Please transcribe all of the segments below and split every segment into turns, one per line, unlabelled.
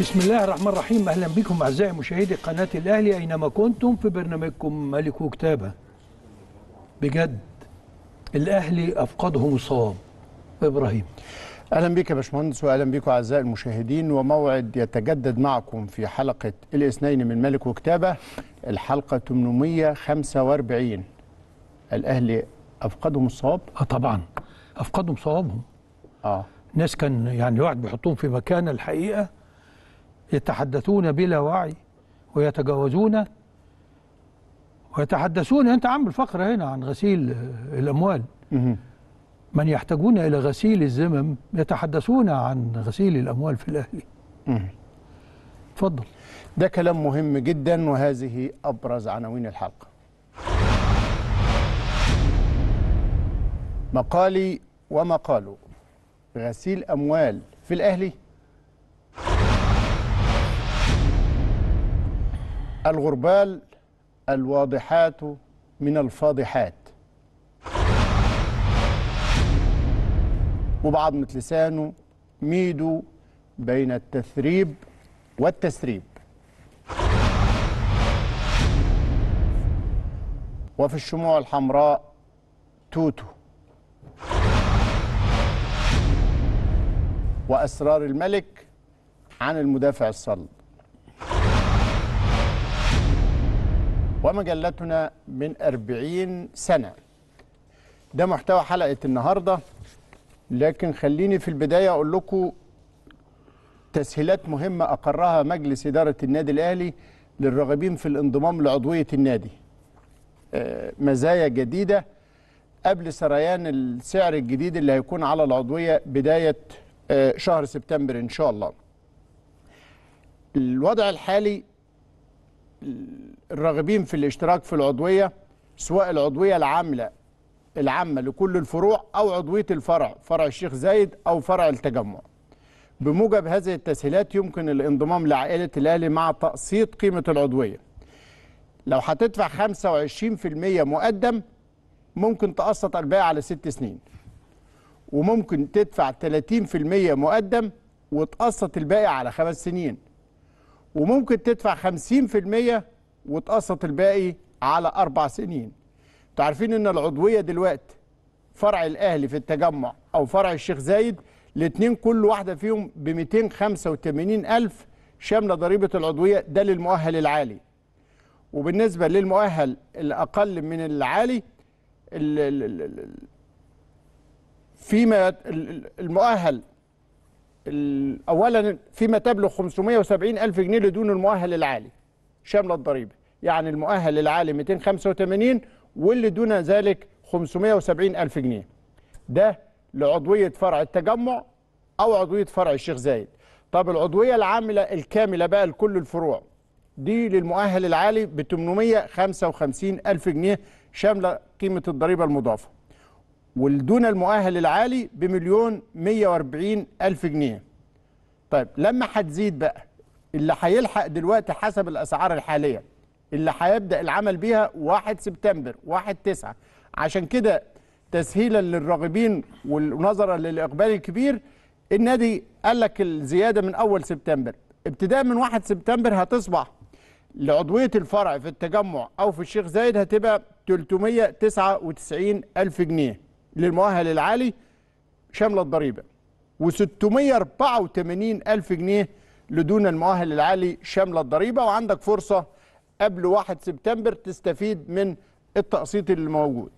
بسم الله الرحمن الرحيم اهلا بكم اعزائي مشاهدي قناه الاهلي اينما كنتم في برنامجكم ملك وكتابه بجد
الاهلي افقده مصاب ابراهيم اهلا بك يا باشمهندس واهلا بكم اعزائي المشاهدين وموعد يتجدد معكم في حلقه الاثنين من ملك وكتابه الحلقه 845 الاهلي افقدهم الصواب اه طبعا افقدهم صوابهم اه ناس كان
يعني واحد بيحطهم في مكانه الحقيقه يتحدثون بلا وعي ويتجاوزون ويتحدثون انت عامل فقره هنا عن غسيل الأموال من يحتاجون إلى غسيل الذمم يتحدثون
عن غسيل الأموال في الأهلي تفضل ده كلام مهم جدا وهذه أبرز عناوين الحلقة مقالي ومقاله غسيل أموال في الأهلي الغربال الواضحات من الفاضحات وبعضمة لسانه ميدو بين التثريب والتسريب وفي الشموع الحمراء توتو وأسرار الملك عن المدافع الصلب ومجلتنا من أربعين سنة ده محتوى حلقة النهاردة لكن خليني في البداية أقول لكم تسهيلات مهمة أقرها مجلس إدارة النادي الأهلي للراغبين في الانضمام لعضوية النادي آه، مزايا جديدة قبل سريان السعر الجديد اللي هيكون على العضوية بداية آه، شهر سبتمبر إن شاء الله الوضع الحالي الراغبين في الاشتراك في العضوية سواء العضوية العاملة العامة لكل الفروع أو عضوية الفرع فرع الشيخ زايد أو فرع التجمع بموجب هذه التسهيلات يمكن الانضمام لعائلة الأهلي مع تقسيط قيمة العضوية لو هتدفع 25% مقدم ممكن تقسط الباقي على ست سنين وممكن تدفع 30% مقدم وتقسط الباقي على خمس سنين وممكن تدفع 50% واتقسط الباقي على أربع سنين تعرفين أن العضوية دلوقتي فرع الأهلي في التجمع أو فرع الشيخ زايد الاثنين كل واحدة فيهم ب 285 ألف شاملة ضريبة العضوية ده للمؤهل العالي وبالنسبة للمؤهل الأقل من العالي فيما المؤهل اولا فيما تبلغ 570 الف جنيه لدون المؤهل العالي شامله الضريبه يعني المؤهل العالي 285 واللي دون ذلك 570 ألف جنيه ده لعضوية فرع التجمع أو عضوية فرع الشيخ زايد طب العضوية العاملة الكاملة بقى لكل الفروع دي للمؤهل العالي ب 855 ألف جنيه شاملة قيمة الضريبة المضافة والدون المؤهل العالي بمليون 140 ألف جنيه طيب لما هتزيد بقى اللي هيلحق دلوقتي حسب الأسعار الحالية اللي هيبدا العمل بيها 1 سبتمبر 1 9 عشان كده تسهيلا للراغبين ونظرا للاقبال الكبير النادي قال لك الزياده من اول سبتمبر ابتداء من 1 سبتمبر هتصبح لعضويه الفرع في التجمع او في الشيخ زايد هتبقى 399 الف جنيه للمؤهل العالي شامله الضريبه و684 الف جنيه لدون المؤهل العالي شامله الضريبه وعندك فرصه قبل 1 سبتمبر تستفيد من التقسيط اللي موجود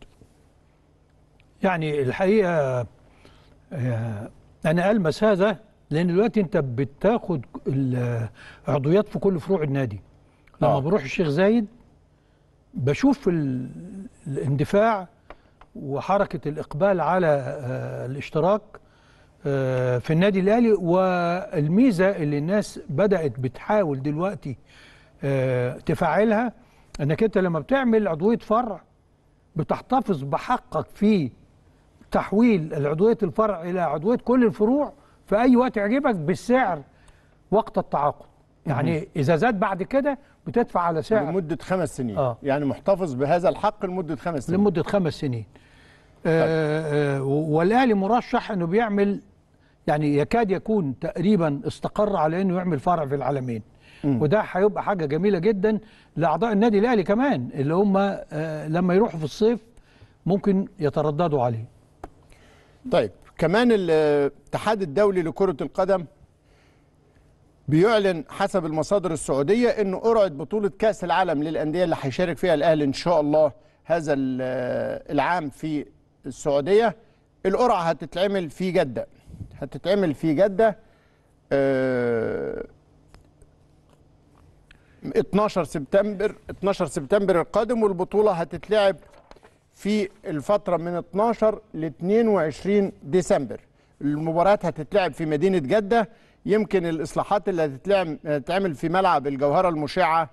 يعني الحقيقة آه، أنا ألمس هذا لأن دلوقتي أنت بتاخد العضويات في كل فروع النادي لما آه. بروح الشيخ زايد بشوف الاندفاع وحركة الإقبال على آه، الاشتراك آه، في النادي الأهلي والميزة اللي الناس بدأت بتحاول دلوقتي تفعلها انك انت لما بتعمل عضويه فرع بتحتفظ بحقك في تحويل عضويه الفرع الى عضويه كل الفروع في اي وقت يعجبك بالسعر وقت التعاقد يعني اذا زاد بعد كده بتدفع على سعر لمده خمس سنين آه. يعني محتفظ بهذا الحق لمده خمس سنين لمده خمس سنين آه طيب. آه والاهلي مرشح انه بيعمل يعني يكاد يكون تقريبا استقر على انه يعمل فرع في العالمين وده هيبقى حاجه جميله جدا لاعضاء النادي الاهلي كمان اللي هم آه، لما يروحوا في الصيف
ممكن يترددوا عليه طيب كمان الاتحاد الدولي لكره القدم بيعلن حسب المصادر السعوديه انه قرعه بطوله كاس العالم للانديه اللي هيشارك فيها الاهلي ان شاء الله هذا العام في السعوديه القرعه هتتعمل في جده هتتعمل في جده أه 12 سبتمبر 12 سبتمبر القادم والبطوله هتتلعب في الفتره من 12 ل 22 ديسمبر المباريات هتتلعب في مدينه جده يمكن الاصلاحات اللي هتتعمل في ملعب الجوهره المشعه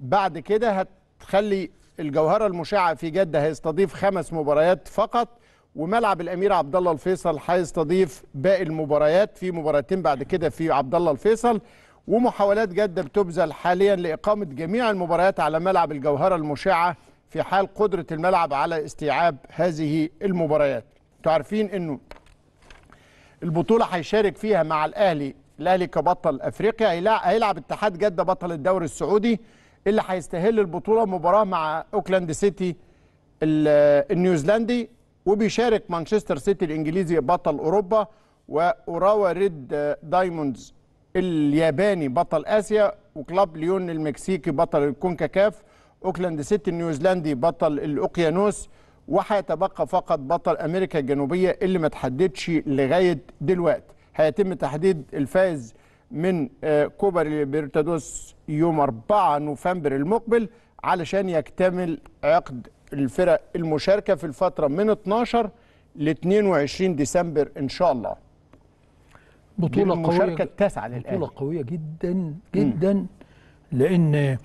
بعد كده هتخلي الجوهره المشعه في جده هيستضيف خمس مباريات فقط وملعب الامير عبد الله الفيصل هيستضيف باقي المباريات في مباراتين بعد كده في عبد الله الفيصل ومحاولات جادة بتبذل حاليا لإقامة جميع المباريات على ملعب الجوهرة المشعة في حال قدرة الملعب على استيعاب هذه المباريات انتوا عارفين انه البطولة هيشارك فيها مع الأهلي الأهلي كبطل أفريقيا هيلعب اتحاد جدة بطل الدوري السعودي اللي هيستهل البطولة مباراة مع أوكلاند سيتي النيوزيلندي وبيشارك مانشستر سيتي الإنجليزي بطل أوروبا وأوراوا ريد دايموندز الياباني بطل اسيا وكلاب ليون المكسيكي بطل الكونكاكاف اوكلاند سيتي النيوزيلندي بطل الاوقيانوس وهيتبقى فقط بطل امريكا الجنوبيه اللي ما تحددش لغايه دلوقتي هيتم تحديد الفائز من آه، كوبا ليبرتادوس يوم 4 نوفمبر المقبل علشان يكتمل عقد الفرق المشاركه في الفتره من 12 ل 22 ديسمبر ان شاء الله
بطوله قويه المشاركه التاسعه للاهلي بطوله قويه جدا جدا م. لان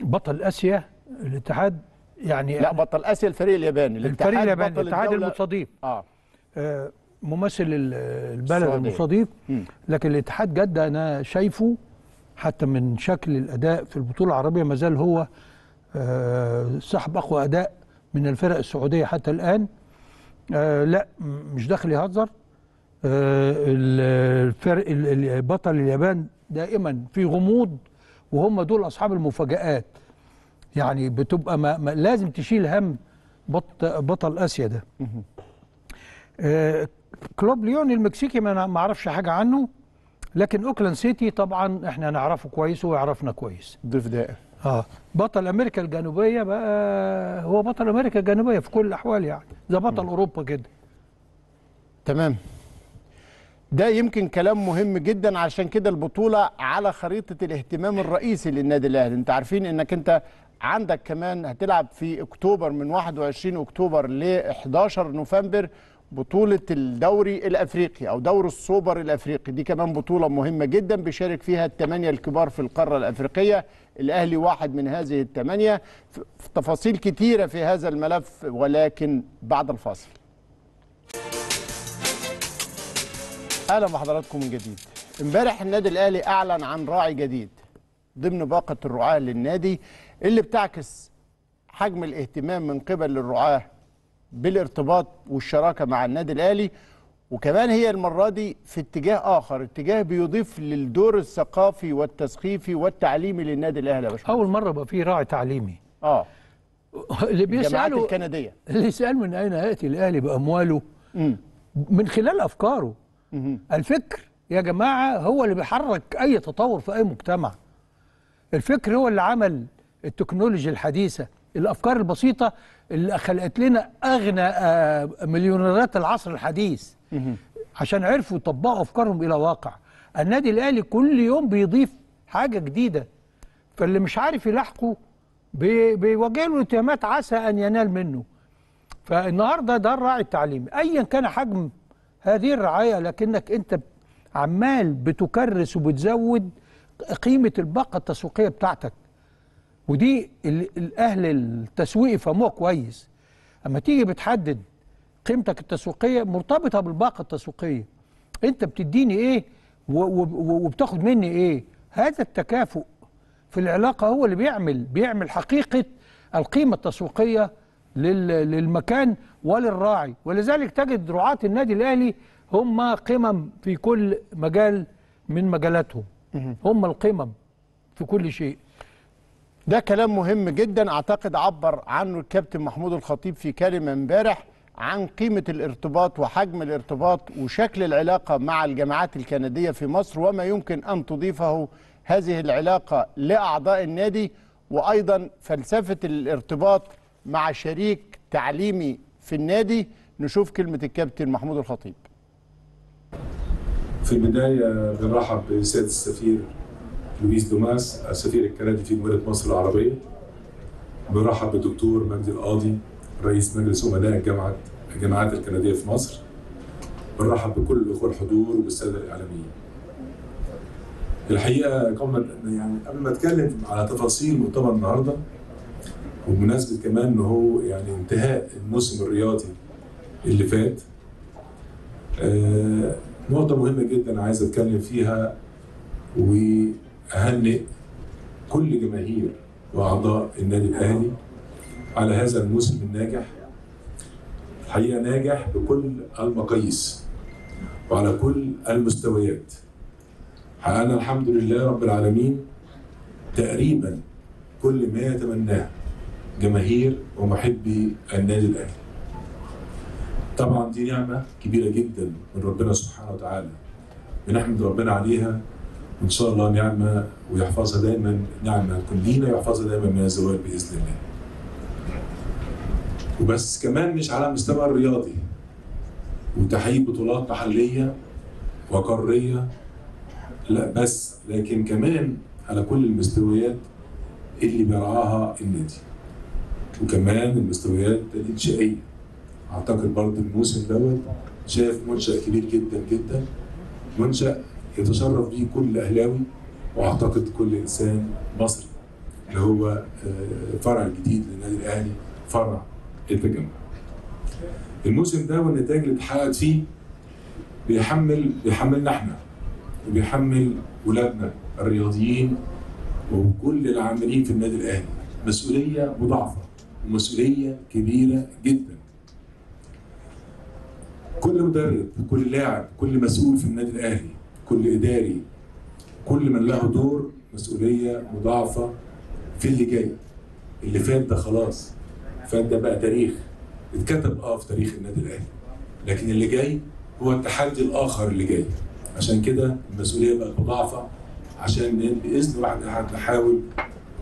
بطل اسيا الاتحاد
يعني لا بطل اسيا الفريق الياباني الفريق الياباني الاتحاد المستضيف آه.
آه ممثل البلد المستضيف لكن الاتحاد جده انا شايفه حتى من شكل الاداء في البطوله العربيه ما زال هو آه صاحب اقوى اداء من الفرق السعوديه حتى الان آه لا مش داخل يهزر آه، الفرق بطل اليابان دائما في غموض وهم دول اصحاب المفاجآت يعني بتبقى ما ما لازم تشيل هم بطل, بطل اسيا ده آه كلوب ليون المكسيكي ما اعرفش حاجه عنه لكن اوكلاند سيتي طبعا احنا نعرفه كويس وهو يعرفنا كويس ضيف دائم اه بطل امريكا الجنوبيه بقى هو بطل امريكا الجنوبيه في كل الاحوال يعني
ده بطل اوروبا كده تمام ده يمكن كلام مهم جدا عشان كده البطوله على خريطه الاهتمام الرئيسي للنادي الاهلي انت عارفين انك انت عندك كمان هتلعب في اكتوبر من 21 اكتوبر ل 11 نوفمبر بطولة الدوري الأفريقي أو دور السوبر الأفريقي دي كمان بطولة مهمة جدا بيشارك فيها الثمانية الكبار في القارة الأفريقية الأهلي واحد من هذه الثمانية تفاصيل كتيرة في هذا الملف ولكن بعد الفاصل اهلا بحضراتكم من جديد امبارح النادي الاهلي اعلن عن راعي جديد ضمن باقه الرعاه للنادي اللي بتعكس حجم الاهتمام من قبل الرعاه بالارتباط والشراكه مع النادي الاهلي وكمان هي المره دي في اتجاه اخر اتجاه بيضيف للدور الثقافي والتثقيفي والتعليمي للنادي الاهلي يا باشمهندس اول مره بقى في راعي تعليمي اه اللي بيسالوا الكنديه اللي
يسال من اين ياتي الاهلي بامواله م. من خلال افكاره الفكر يا جماعة هو اللي بيحرك أي تطور في أي مجتمع الفكر هو اللي عمل التكنولوجيا الحديثة الأفكار البسيطة اللي خلقت لنا أغنى آه، مليونيرات العصر الحديث عشان عرفوا يطبقوا أفكارهم إلى واقع النادي الأهلي كل يوم بيضيف حاجة جديدة فاللي مش عارف يلاحقه بيواجه له اتهامات عسى أن ينال منه فالنهاردة ده الراعي التعليمي أيا كان حجم هذه الرعاية لكنك أنت عمال بتكرس وبتزود قيمة الباقة التسويقية بتاعتك ودي الأهل التسويقي فهموها كويس أما تيجي بتحدد قيمتك التسويقية مرتبطة بالباقة التسويقية أنت بتديني إيه وبتاخد مني إيه هذا التكافؤ في العلاقة هو اللي بيعمل بيعمل حقيقة القيمة التسويقية للمكان وللراعي ولذلك تجد رعاة النادي الأهلي هم قمم في كل مجال
من مجالاتهم هم القمم في كل شيء ده كلام مهم جدا اعتقد عبر عنه الكابتن محمود الخطيب في كلمه امبارح عن قيمه الارتباط وحجم الارتباط وشكل العلاقه مع الجامعات الكنديه في مصر وما يمكن ان تضيفه هذه العلاقه لاعضاء النادي وايضا فلسفه الارتباط مع شريك تعليمي في النادي نشوف كلمه الكابتن محمود الخطيب
في البدايه بنرحب بسياده السفير لويس دوماس السفير الكندي في جمهوريه مصر العربيه بنرحب بالدكتور مجدي القاضي رئيس مجلس امناء جامعة الجامعات الكنديه في مصر بنرحب بكل الاخوه الحضور وبالساده الاعلاميين الحقيقه قبل يعني قبل ما اتكلم على تفاصيل مؤتمر النهارده وبمناسبه كمان ان هو يعني انتهاء الموسم الرياضي اللي فات آه، نقطه مهمه جدا عايز اتكلم فيها واهنئ كل جماهير واعضاء النادي الاهلي على هذا الموسم الناجح الحقيقه ناجح بكل المقاييس وعلى كل المستويات حققنا الحمد لله رب العالمين تقريبا كل ما يتمناه جماهير ومحبي النادي الاهلي. طبعا دي نعمه كبيره جدا من ربنا سبحانه وتعالى بنحمد ربنا عليها وان شاء الله نعمه ويحفظها دايما نعمه تكون لينا ويحفظها دايما من الزوال باذن الله. وبس كمان مش على مستوى الرياضي وتحقيق بطولات محليه وقاريه لا بس لكن كمان على كل المستويات اللي بيرعاها النادي. وكمان المستويات الانشائيه اعتقد برضه الموسم دوت شاف منشا كبير جدا جدا منشا يتشرف به كل اهلاوي واعتقد كل انسان مصري اللي هو آه، فرع جديد للنادي الاهلي فرع التجمع. الموسم ده والنتائج اللي اتحققت فيه بيحمل بيحملنا احنا وبيحمل ولادنا الرياضيين وكل العاملين في النادي الاهلي مسؤوليه مضاعفه ومسؤوليه كبيره جدا كل مدرب كل لاعب كل مسؤول في النادي الاهلي كل اداري كل من له دور مسؤوليه مضاعفه في اللي جاي اللي فات ده خلاص فات ده بقى تاريخ اتكتب اه في تاريخ النادي الاهلي لكن اللي جاي هو التحدي الاخر اللي جاي عشان كده المسؤوليه بقت مضاعفه عشان باذن واحد احد نحاول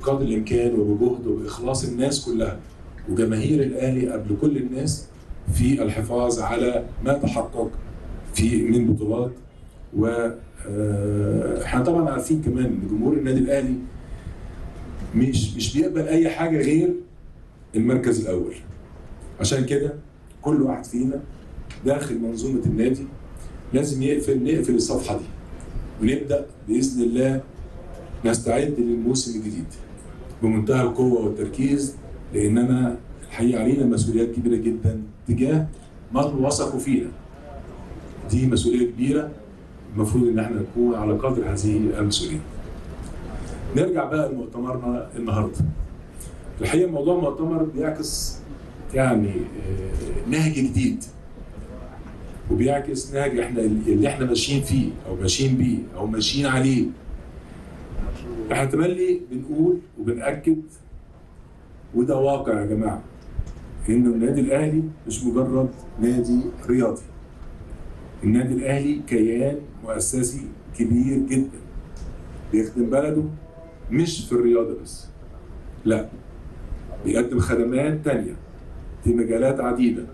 بقدر الامكان وبجهد وباخلاص الناس كلها وجماهير الاهلي قبل كل الناس في الحفاظ على ما تحقق في من بطولات و آه، احنا طبعا عارفين كمان ان جمهور النادي الاهلي مش مش بيقبل اي حاجه غير المركز الاول عشان كده كل واحد فينا داخل منظومه النادي لازم يقفل نقفل الصفحه دي ونبدا باذن الله نستعد للموسم الجديد بمنتهى القوه والتركيز لاننا الحقيقه علينا مسؤوليات كبيره جدا تجاه من وثقوا فينا. دي مسؤوليه كبيره المفروض ان احنا نكون على قدر هذه المسؤوليه. نرجع بقى لمؤتمرنا النهارده. الحقيقه موضوع المؤتمر بيعكس يعني آه، نهج جديد وبيعكس نهج احنا اللي احنا ماشيين فيه او ماشيين بيه او ماشيين عليه احنا تملي بنقول وبنأكد وده واقع يا جماعه ان النادي الاهلي مش مجرد نادي رياضي النادي الاهلي كيان مؤسسي كبير جدا بيخدم بلده مش في الرياضه بس لا بيقدم خدمات تانية في مجالات عديدة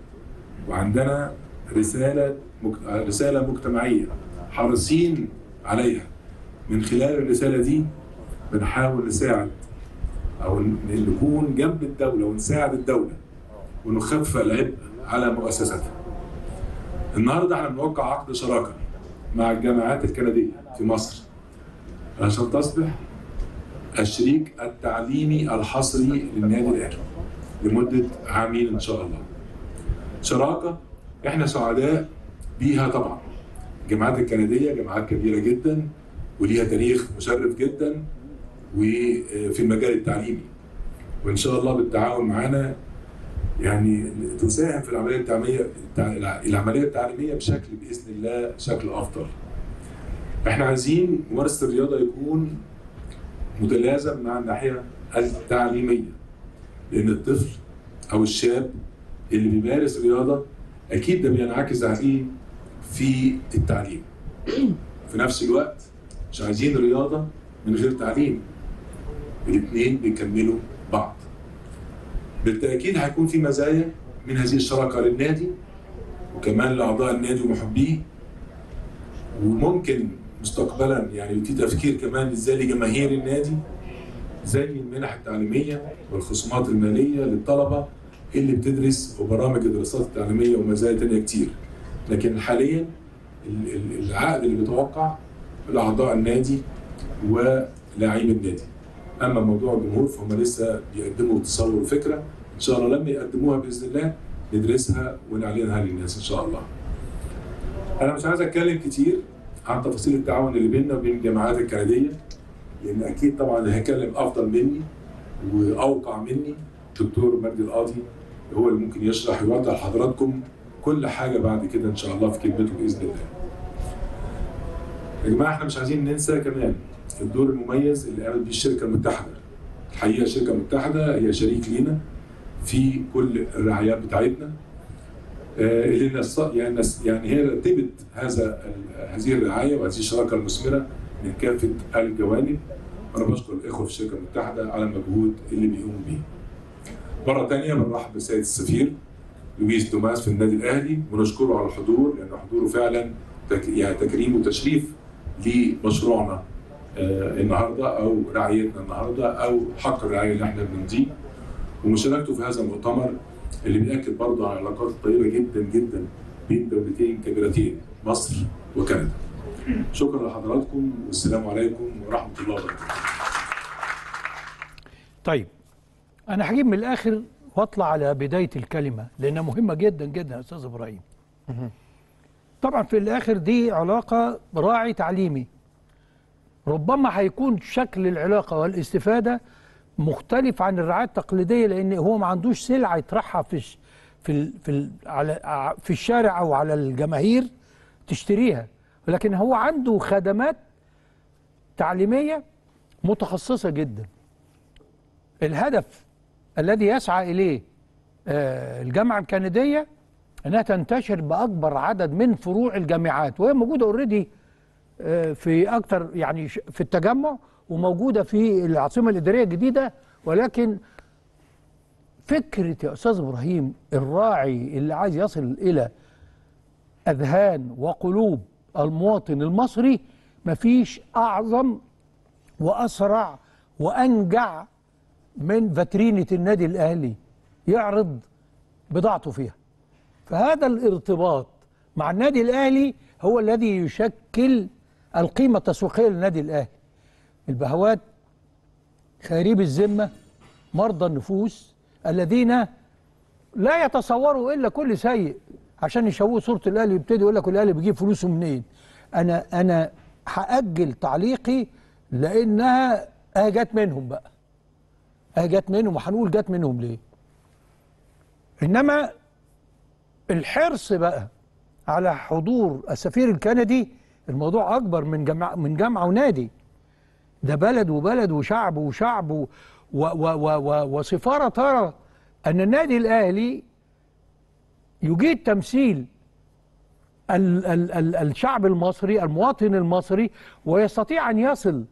وعندنا رسالة مجت... رسالة مجتمعية حريصين عليها من خلال الرسالة دي بنحاول نساعد او نكون جنب الدوله ونساعد الدوله ونخفف العبء على مؤسساتها. النهارده احنا بنوقع عقد شراكه مع الجامعات الكنديه في مصر عشان تصبح الشريك التعليمي الحصري للنادي الاهلي لمده عامين ان شاء الله. شراكه احنا سعداء بيها طبعا. الجامعات الكنديه جامعات كبيره جدا وليها تاريخ مشرف جدا وفي المجال التعليمي وان شاء الله بالتعاون معانا يعني تساهم في العمليه التعليميه العمليه التعليميه بشكل باذن الله شكل افضل. احنا عايزين ممارسه الرياضه يكون متلازم مع الناحيه التعليميه لان الطفل او الشاب اللي بيمارس رياضه اكيد ده بينعكس عليه في التعليم. في نفس الوقت مش عايزين رياضه من غير تعليم الاثنين بيكملوا بعض بالتاكيد هيكون في مزايا من هذه الشراكه للنادي وكمان لاعضاء النادي ومحبيه وممكن مستقبلا يعني في تفكير كمان ازاي لجماهير النادي زي المنح التعليميه والخصومات الماليه للطلبه اللي بتدرس وبرامج الدراسات التعليميه ومزايا ثانيه كتير لكن حاليا العقد اللي بيتوقع لاعضاء النادي ولاعيب النادي اما موضوع الجمهور فهم لسه بيقدموا تصور وفكره ان شاء الله لما يقدموها باذن الله ندرسها ونعلنها للناس ان شاء الله. انا مش عايز اتكلم كتير عن تفاصيل التعاون اللي بيننا وبين الجامعات الكنديه لان اكيد طبعا اللي هيكلم افضل مني واوقع مني دكتور مجدي القاضي هو اللي ممكن يشرح ويوضح لحضراتكم كل حاجه بعد كده ان شاء الله في كلمته باذن الله. يا جماعه احنا مش عايزين ننسى كمان الدور المميز اللي قامت بيه الشركه المتحده الحقيقه الشركه المتحده هي شريك لينا في كل الرعايات بتاعتنا آه، اللي نص... يعني يعني هي رتبت هذا هذه الرعايه وهذه الشراكه المثمره من كافه الجوانب انا بشكر الاخوه في الشركه المتحده على المجهود اللي بيقوموا بيه. مره ثانيه بنرحب بالسيد السفير لويس توماس في النادي الاهلي ونشكره على الحضور لان حضوره فعلا تك... يعني تكريم وتشريف لمشروعنا آه، النهارده او رعايتنا النهارده او حق الرعايه اللي احنا بنديه ومشاركته في هذا المؤتمر اللي بياكد برضه على العلاقات الطيبه جدا جدا بين دولتين كبيرتين مصر وكندا. شكرا لحضراتكم والسلام عليكم ورحمه الله وبركاته.
طيب انا هجيب من الاخر واطلع على بدايه الكلمه لانها مهمه جدا جدا يا استاذ ابراهيم. طبعا في الاخر دي علاقه راعي تعليمي ربما هيكون شكل العلاقة والاستفادة مختلف عن الرعاية التقليدية لأن هو ما عندوش سلعة يطرحها في في في على في الشارع أو على الجماهير تشتريها ولكن هو عنده خدمات تعليمية متخصصة جدا الهدف الذي يسعى إليه آه، الجامعة الكندية أنها تنتشر بأكبر عدد من فروع الجامعات وهي موجودة اوريدي في اكتر يعني في التجمع وموجوده في العاصمه الاداريه الجديده ولكن فكره يا استاذ ابراهيم الراعي اللي عايز يصل الى اذهان وقلوب المواطن المصري مفيش اعظم واسرع وانجع من فاترينه النادي الاهلي يعرض بضاعته فيها فهذا الارتباط مع النادي الاهلي هو الذي يشكل القيمة التسويقية للنادي الأهلي البهوات خريب الذمة مرضى النفوس الذين لا يتصوروا إلا كل سيء عشان يشوهوا صورة الأهلي يبتدي يقول لك الأهلي بيجيب فلوسه منين أنا أنا هأجل تعليقي لأنها أه جت منهم بقى أه جت منهم وهنقول جت منهم ليه إنما الحرص بقى على حضور السفير الكندي الموضوع اكبر من جامعه من جامعه ونادي ده بلد وبلد وشعب وشعب و و و و وسفاره ترى ان النادي الاهلي يجيد تمثيل ال ال ال الشعب المصري المواطن المصري ويستطيع ان يصل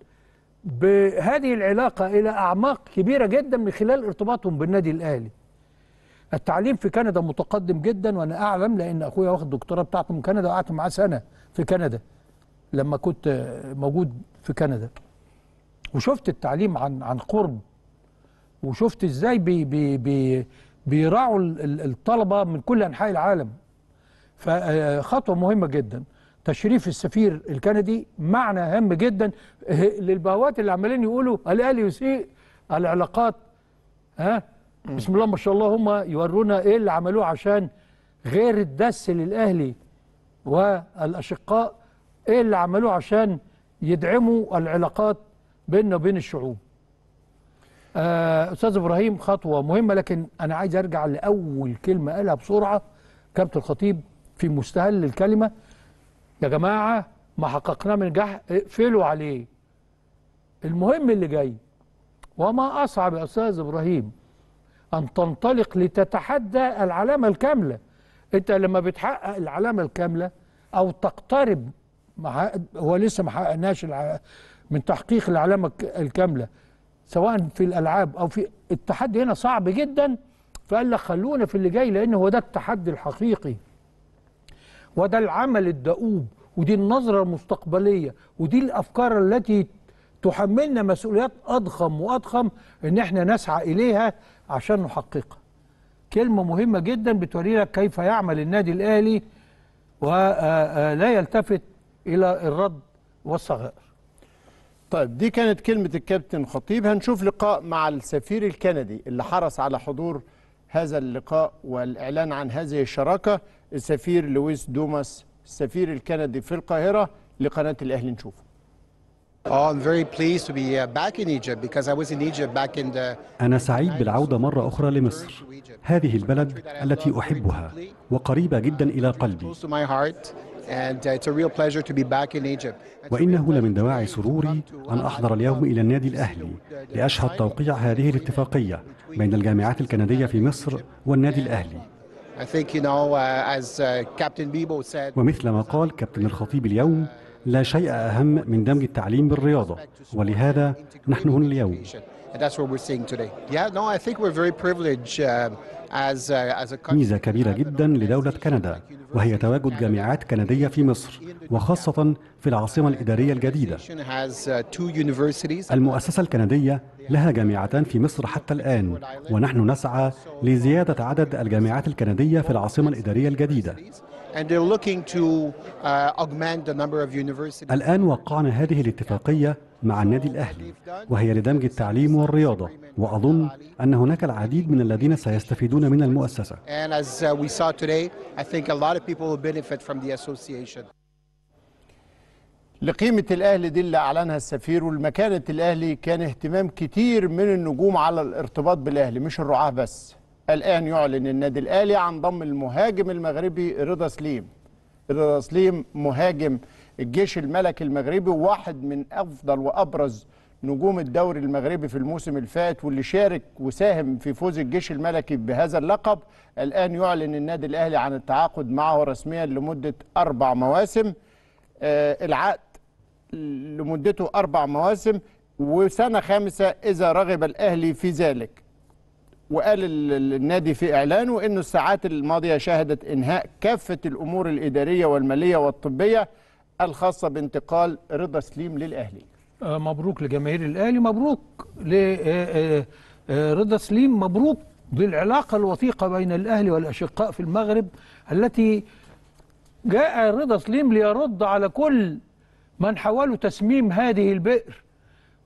بهذه العلاقه الى اعماق كبيره جدا من خلال ارتباطهم بالنادي الاهلي. التعليم في كندا متقدم جدا وانا اعلم لان اخويا واخد الدكتوراه بتاعته من كندا وقعدت معاه سنه في كندا. لما كنت موجود في كندا وشفت التعليم عن عن قرب وشفت ازاي بي بي بي بيراعوا الطلبه من كل انحاء العالم فخطوه مهمه جدا تشريف السفير الكندي معنى هام جدا للبهوات اللي عمالين يقولوا الاهلي يسيء العلاقات ها بسم الله ما شاء الله هم يورونا ايه اللي عملوه عشان غير الدس للاهلي والاشقاء ايه اللي عملوه عشان يدعموا العلاقات بيننا وبين الشعوب آه استاذ ابراهيم خطوه مهمه لكن انا عايز ارجع لاول كلمه قالها بسرعه كابتن الخطيب في مستهل الكلمه يا جماعه ما حققناه من نجاح اقفلوا عليه المهم اللي جاي وما اصعب يا استاذ ابراهيم ان تنطلق لتتحدى العلامه الكامله انت لما بتحقق العلامه الكامله او تقترب هو لسه ما حققناش من تحقيق العلامه الكامله سواء في الالعاب او في التحدي هنا صعب جدا فقال لك خلونا في اللي جاي لان هو ده التحدي الحقيقي وده العمل الدؤوب ودي النظره المستقبليه ودي الافكار التي تحملنا مسؤوليات اضخم واضخم ان احنا نسعى اليها عشان نحققها كلمه مهمه جدا بتوري لك كيف يعمل النادي الاهلي ولا يلتفت إلى الرد والصغائر
طيب دي كانت كلمة الكابتن خطيب هنشوف لقاء مع السفير الكندي اللي حرص على حضور هذا اللقاء والإعلان عن هذه الشراكة السفير لويس دوماس السفير الكندي في القاهرة لقناة الأهلي نشوفه oh, uh,
أنا سعيد بالعودة مرة أخرى لمصر هذه البلد التي أحبها وقريبة جدا إلى قلبي
Uh,
وإنه لمن دواعي سروري أن أحضر اليوم إلى النادي الأهلي لأشهد توقيع هذه الاتفاقية بين الجامعات الكندية في مصر والنادي الأهلي
uh, uh,
ومثل ما قال كابتن الخطيب اليوم لا شيء أهم من دمج التعليم بالرياضة ولهذا نحن هنا اليوم ميزة كبيرة جدا لدولة كندا وهي تواجد جامعات كندية في مصر وخاصة في العاصمة الإدارية الجديدة
uh, المؤسسة
الكندية لها جامعتان في مصر حتى الآن ونحن نسعى لزيادة عدد الجامعات الكندية في العاصمة الإدارية الجديدة uh, الآن وقعنا هذه الاتفاقية مع النادي الأهلي وهي لدمج التعليم والرياضة وأظن أن هناك العديد من الذين سيستفيدون من المؤسسة
uh,
لقيمة
الأهلي دي اللي أعلنها السفير والمكانة الأهلي كان اهتمام كتير من النجوم على الارتباط بالأهلي مش الرعاة بس الآن يعلن النادي الأهلي عن ضم المهاجم المغربي رضا سليم رضا سليم مهاجم الجيش الملكي المغربي وواحد من افضل وابرز نجوم الدوري المغربي في الموسم الفات واللي شارك وساهم في فوز الجيش الملكي بهذا اللقب الآن يعلن النادي الأهلي عن التعاقد معه رسميا لمدة أربع مواسم آه العقد لمدته أربع مواسم وسنة خامسة إذا رغب الأهلي في ذلك وقال النادي في إعلانه أنه الساعات الماضية شهدت إنهاء كافة الأمور الإدارية والمالية والطبية الخاصه بانتقال رضا سليم للاهلي
آه، مبروك لجماهير الاهلي مبروك لرضا آه، آه، سليم مبروك للعلاقه الوثيقه بين الاهلي والاشقاء في المغرب التي جاء رضا سليم ليرد على كل من حاولوا تسميم هذه البئر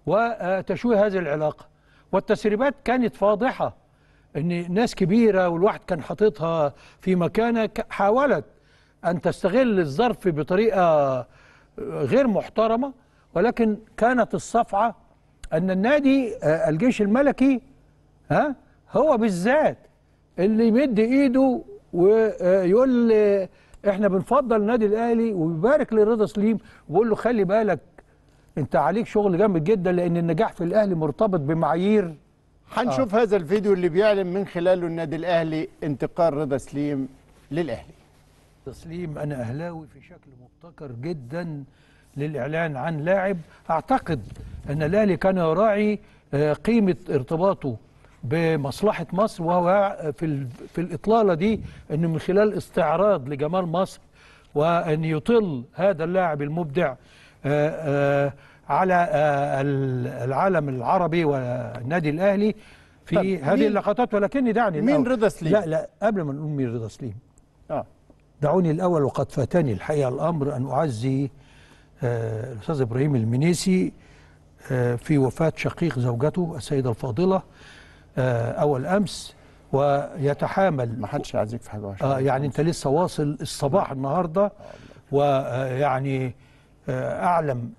وتشويه هذه العلاقه والتسريبات كانت فاضحه ان ناس كبيره والواحد كان حاططها في مكانه حاولت أن تستغل الظرف بطريقة غير محترمة ولكن كانت الصفعة أن النادي آه، الجيش الملكي ها هو بالذات اللي يمد إيده ويقول احنا بنفضل النادي الاهلي ويبارك لرضا سليم ويقول له خلي بالك
انت عليك شغل جامد جدا لان النجاح في الاهلي مرتبط بمعايير هنشوف آه. هذا الفيديو اللي بيعلن من خلاله النادي الاهلي انتقال رضا سليم للاهلي
تسليم انا اهلاوي في شكل مبتكر جدا للاعلان عن لاعب اعتقد ان الاهلي كان يراعي آه، قيمه ارتباطه بمصلحه مصر وهو في في الاطلاله دي انه من خلال استعراض لجمال مصر وان يطل هذا اللاعب المبدع آه، آه، على العالم العربي والنادي الاهلي
في هذه اللقطات
ولكني دعني مين رضا سليم؟ لا لا قبل ما نقول مين رضا سليم دعوني الأول وقد فاتني الحقيقة الأمر أن أعزي آه، الأستاذ إبراهيم المنيسي آه، في وفاة شقيق زوجته السيدة الفاضلة آه، أول أمس ويتحامل ما حدش يعزيك في حاجة آه يعني أنت لسه واصل الصباح النهاردة ويعني أعلم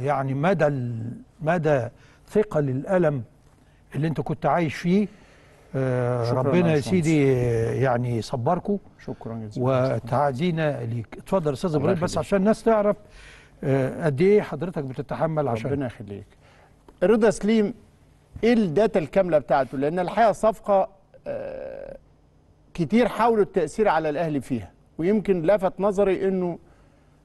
يعني مدى مدى ثقل الألم اللي أنت كنت عايش فيه آه، ربنا يا سيدي يعني صبركم شكرا جزيلا وتعزينا ليك اتفضل استاذ ابراهيم بس عشان الناس تعرف آه، قد ايه
حضرتك بتتحمل عشان ربنا يخليك رضا سليم ايه الداتا الكامله بتاعته لان الحقيقه صفقه آه، كتير حاولوا التاثير على الاهلي فيها ويمكن لفت نظري انه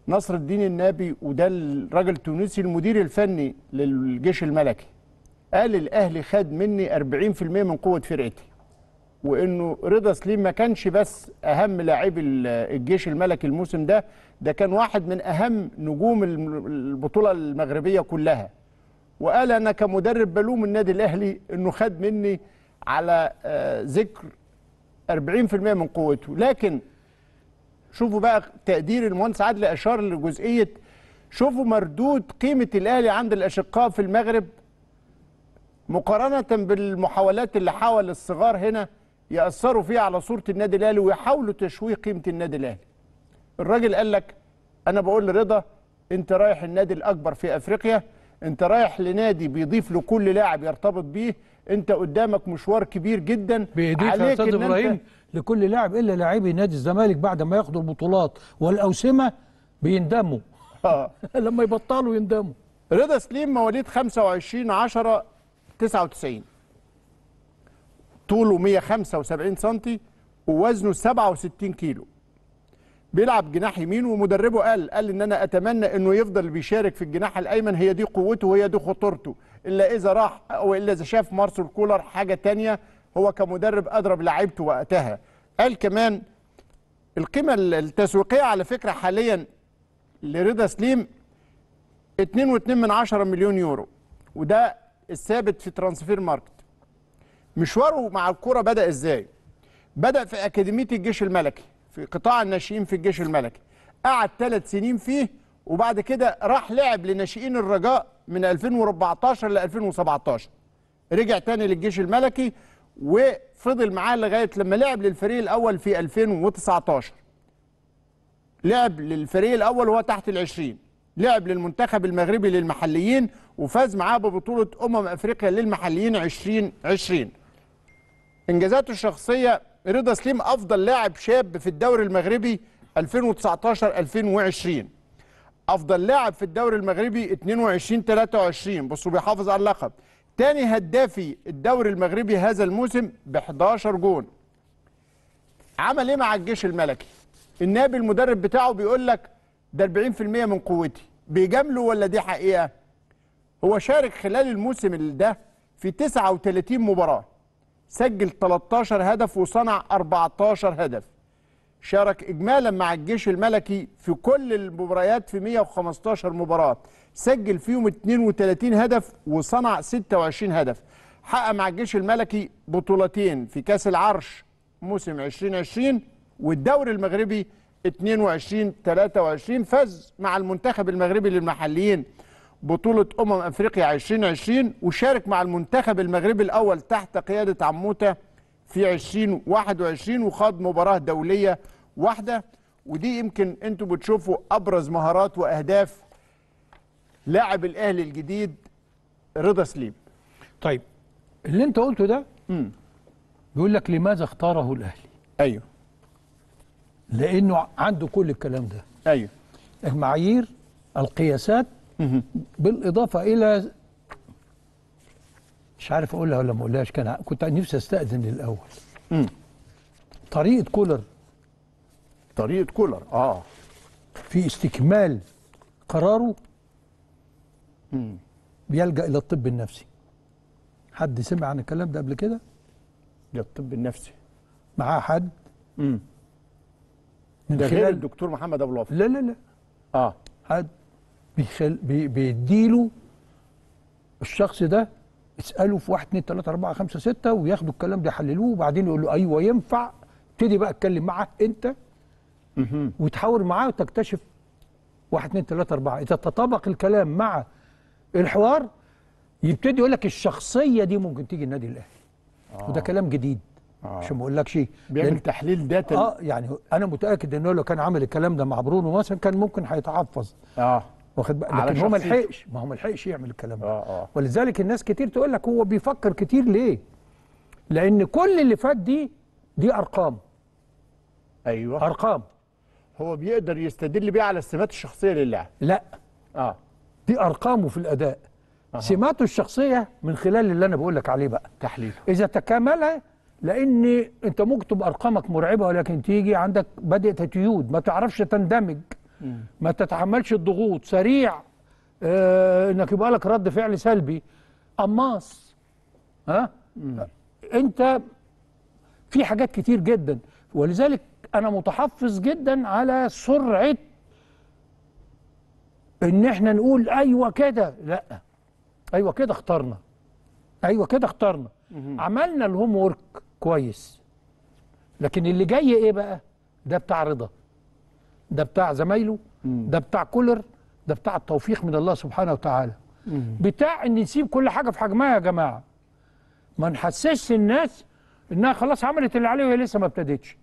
نصر الدين النابي وده الراجل التونسي المدير الفني للجيش الملكي قال الاهلي خد مني 40% من قوه فرقتي وانه رضا سليم ما كانش بس اهم لاعب الجيش الملكي الموسم ده ده كان واحد من اهم نجوم البطوله المغربيه كلها وقال انا كمدرب بلوم النادي الاهلي انه خد مني على آه، ذكر 40% من قوته لكن شوفوا بقى تقدير المهندس عادل اشار لجزئيه شوفوا مردود قيمه الاهلي عند الاشقاء في المغرب مقارنه بالمحاولات اللي حاول الصغار هنا ياثروا فيها على صوره النادي الاهلي ويحاولوا تشويه قيمه النادي الاهلي الراجل قال لك انا بقول لرضا انت رايح النادي الاكبر في افريقيا انت رايح لنادي بيضيف لكل لاعب يرتبط بيه انت قدامك مشوار كبير جدا بايديك يا استاذ ابراهيم لكل لاعب الا لاعبي نادي الزمالك
بعد ما ياخدوا البطولات والاوسمه بيندموا آه. لما يبطلوا
يندموا رضا سليم مواليد 25 10 99 طوله 175 سم ووزنه 67 كيلو بيلعب جناح يمين ومدربه قال قال ان انا اتمنى انه يفضل بيشارك في الجناح الايمن هي دي قوته وهي دي خطورته الا اذا راح او الا اذا شاف مارسل كولر حاجه تانية هو كمدرب اضرب لعيبته وقتها قال كمان القيمه التسويقيه على فكره حاليا لرضا سليم 2.2 من 10 مليون يورو وده الثابت في ترانسفير ماركت مشواره مع الكوره بدأ إزاي؟ بدأ في أكاديمية الجيش الملكي في قطاع الناشئين في الجيش الملكي قعد ثلاث سنين فيه وبعد كده راح لعب لناشئين الرجاء من 2014 ل 2017 رجع تاني للجيش الملكي وفضل معاه لغايه لما لعب للفريق الاول في 2019 لعب للفريق الاول وهو تحت ال 20 لعب للمنتخب المغربي للمحليين وفاز معاه ببطولة أمم أفريقيا للمحليين 2020 إنجازاته الشخصية رضا سليم أفضل لاعب شاب في الدوري المغربي 2019-2020 أفضل لاعب في الدوري المغربي 22-23 بصوا بيحافظ على اللقب تاني هدافي الدوري المغربي هذا الموسم ب 11 جون عمل ايه مع الجيش الملكي النابي المدرب بتاعه بيقول لك ده 40% من قوتي بيجاملوا ولا دي حقيقه هو شارك خلال الموسم ده في 39 مباراه سجل 13 هدف وصنع 14 هدف شارك اجمالا مع الجيش الملكي في كل المباريات في 115 مباراه سجل فيهم 32 هدف وصنع 26 هدف حقق مع الجيش الملكي بطولتين في كاس العرش موسم 2020 والدوري المغربي 22 23 فاز مع المنتخب المغربي للمحليين بطولة أمم أفريقيا 2020 وشارك مع المنتخب المغربي الأول تحت قيادة عموتة في 2021 وخاض مباراة دولية واحدة ودي يمكن أنتوا بتشوفوا أبرز مهارات وأهداف لاعب الأهلي الجديد رضا سليم طيب اللي أنت قلته ده
بيقول لك لماذا اختاره الأهلي أيوه لانه عنده كل الكلام ده ايوه المعايير القياسات بالاضافه الى مش عارف اقولها ولا ما اقولهاش كان كنت نفسي استاذن الاول طريقه كولر طريقه كولر اه في استكمال قراره بيلجا الى الطب النفسي حد سمع عن الكلام ده قبل كده؟ للطب النفسي معاه حد؟ مم. من خلال غير
الدكتور محمد ابو الوفا لا لا لا
اه حد بيخل... بي... بيديله الشخص ده اساله في 1 2 3 4 5 6 وياخدوا الكلام ده يحللوه وبعدين يقول له ايوه ينفع ابتدي بقى اتكلم معاه انت وتحاور معاه وتكتشف 1 2 3 4 اذا تطابق الكلام مع الحوار يبتدي يقول لك الشخصيه دي ممكن تيجي النادي الاهلي آه. وده كلام جديد آه. مش ما اقولكش بيعمل تحليل داتا اه يعني انا متاكد انه لو كان عمل الكلام ده مع برونو مثلا كان ممكن هيتحفظ اه واخد بالك لكن هو ما لحقش ما هو ما لحقش يعمل الكلام ده آه آه. ولذلك الناس كتير تقول لك هو بيفكر كتير ليه؟
لان كل اللي فات دي دي ارقام ايوه ارقام هو بيقدر يستدل بيها على السمات الشخصيه للاعب لا اه دي
ارقامه في الاداء أه. سماته الشخصيه من خلال اللي انا بقول لك عليه بقى تحليل اذا تكامل لان انت ممكن تبقى ارقامك مرعبه ولكن تيجي عندك بادئ تتيود ما تعرفش تندمج ما تتحملش الضغوط سريع آه انك يبقى لك رد فعل سلبي قماص ها مم. انت في حاجات كتير جدا ولذلك انا متحفظ جدا على سرعه ان احنا نقول ايوه كده لا ايوه كده اخترنا ايوه كده اخترنا عملنا الهوم وورك كويس لكن اللي جاي ايه بقى ده بتاع رضا ده بتاع زمايله ده بتاع كولر ده بتاع التوفيق من الله سبحانه وتعالى بتاع ان نسيب كل حاجه في حجمها يا جماعه ما نحسسش الناس انها خلاص عملت اللي عليها وهي لسه ما ابتدتش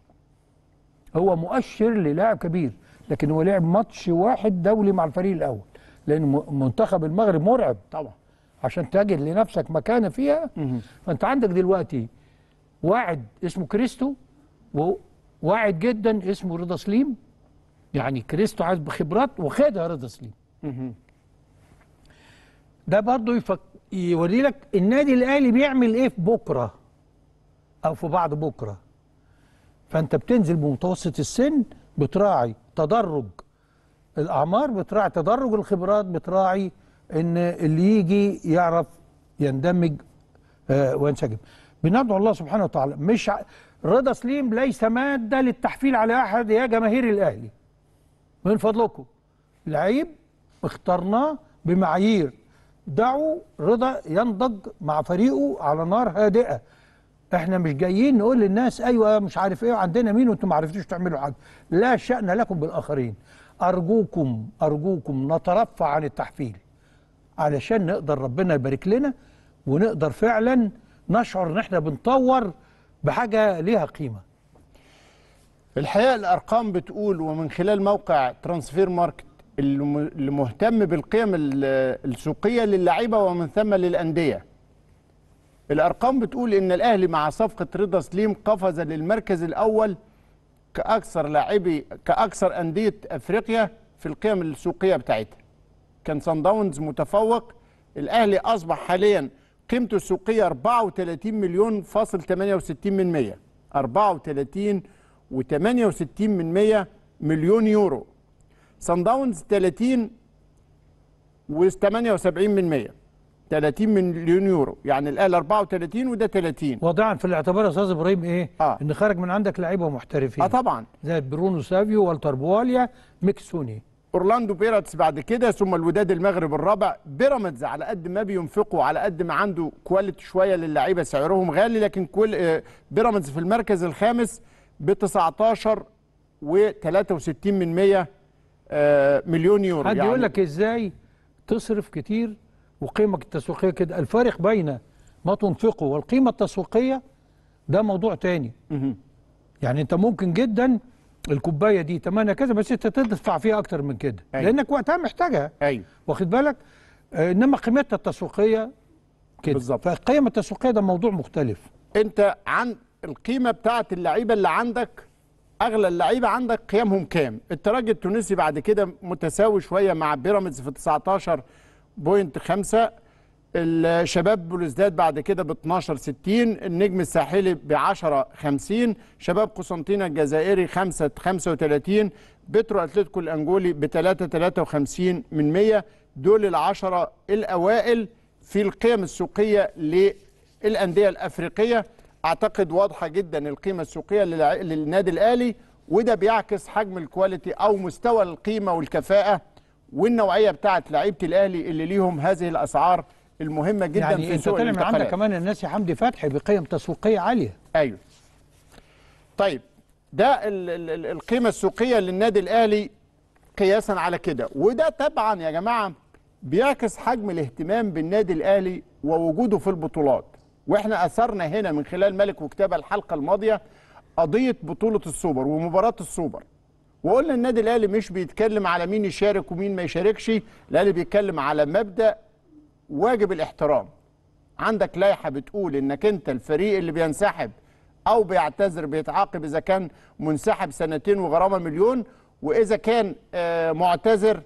هو مؤشر للاعب كبير لكن هو لعب ماتش واحد دولي مع الفريق الاول لان منتخب المغرب مرعب طبعا عشان تجد لنفسك مكانه فيها فانت عندك دلوقتي واعد اسمه كريستو وواعد جدا اسمه رضا سليم يعني كريستو عايز بخبرات وخدها رضا سليم ده برضه يفك... يوري لك النادي الاهلي بيعمل ايه في بكره او في بعد بكره فانت بتنزل بمتوسط السن بتراعي تدرج الاعمار بتراعي تدرج الخبرات بتراعي ان اللي يجي يعرف يندمج آه وينسجم بندعو الله سبحانه وتعالى مش رضا سليم ليس ماده للتحفيل على احد يا جماهير الاهلي من فضلكم لعيب اخترناه بمعايير دعوا رضا ينضج مع فريقه على نار هادئه احنا مش جايين نقول للناس ايوه مش عارف ايه وعندنا مين وانتم ما عرفتوش تعملوا حاجه لا شان لكم بالاخرين ارجوكم ارجوكم نترفع عن التحفيل علشان نقدر ربنا يبارك لنا ونقدر فعلا نشعر ان احنا
بنطور بحاجه ليها قيمه الحقيقه الارقام بتقول ومن خلال موقع ترانسفير ماركت اللي مهتم بالقيم السوقيه للعيبه ومن ثم للانديه الارقام بتقول ان الاهلي مع صفقه رضا سليم قفز للمركز الاول كاكثر لاعبي كاكثر انديه افريقيا في القيم السوقيه بتاعتها كان سان داونز متفوق الاهلي اصبح حاليا قيمته السوقيه 34 مليون فاصل 68 من 100 34 و68 من 100 مليون يورو سان داونز 30 و78 من 100 30 مليون يورو يعني الاهلي 34 وده 30
وضعا في الاعتبار يا استاذ ابراهيم ايه آه. ان خارج من عندك لعيبه محترفين اه طبعا زي برونو سافيو
والتر بواليا ميكسوني اورلاندو بيرتس بعد كده ثم الوداد المغرب الرابع بيراميدز على قد ما بينفقوا على قد ما عنده كواليتي شويه للعيبه سعرهم غالي لكن كل آه، بيراميدز في المركز الخامس ب 19 و63 من 100 آه، مليون يورو حد يعني يقول لك ازاي تصرف
كتير وقيمك التسويقيه كده الفارق بين ما تنفقه والقيمه التسويقيه ده موضوع تاني يعني انت ممكن جدا الكوبايه دي ثمنها كذا بس انت تدفع فيها اكتر من كده أيوة. لانك وقتها محتاجها أيوة. واخد بالك آه، انما قيمتها التسويقيه كده بالظبط فالقيمه التسويقيه ده موضوع مختلف
انت عن القيمه بتاعه اللعيبه اللي عندك اغلى اللعيبه عندك قيمهم كام الترجي التونسي بعد كده متساوي شويه مع بيراميدز في 19.5 الشباب بلوزداد بعد كده ب 12 60 النجم الساحلي ب 10 50 شباب قسنطينة الجزائري 5 35 بترو اتلتيكو الانجولي ب 3 53 من 100 دول العشرة الاوائل في القيم السوقيه للانديه الافريقيه اعتقد واضحه جدا القيمه السوقيه للنادي الاهلي وده بيعكس حجم الكواليتي او مستوى القيمه والكفاءه والنوعيه بتاعه لعيبه الاهلي اللي ليهم هذه الاسعار المهمه جدا يعني في سوق الانتقالات يعني انت
كمان الناس يا حمدي فتحي بقيم
تسويقيه عاليه ايوه طيب ده القيمه السوقيه للنادي الاهلي قياسا على كده وده طبعا يا جماعه بيعكس حجم الاهتمام بالنادي الاهلي ووجوده في البطولات واحنا اثرنا هنا من خلال ملك وكتابه الحلقه الماضيه قضيه بطوله السوبر ومباراه السوبر وقلنا النادي الاهلي مش بيتكلم على مين يشارك ومين ما يشاركش الاهلي بيتكلم على مبدا واجب الاحترام عندك لائحه بتقول انك انت الفريق اللي بينسحب او بيعتذر بيتعاقب اذا كان منسحب سنتين وغرامه مليون واذا كان آه، معتذر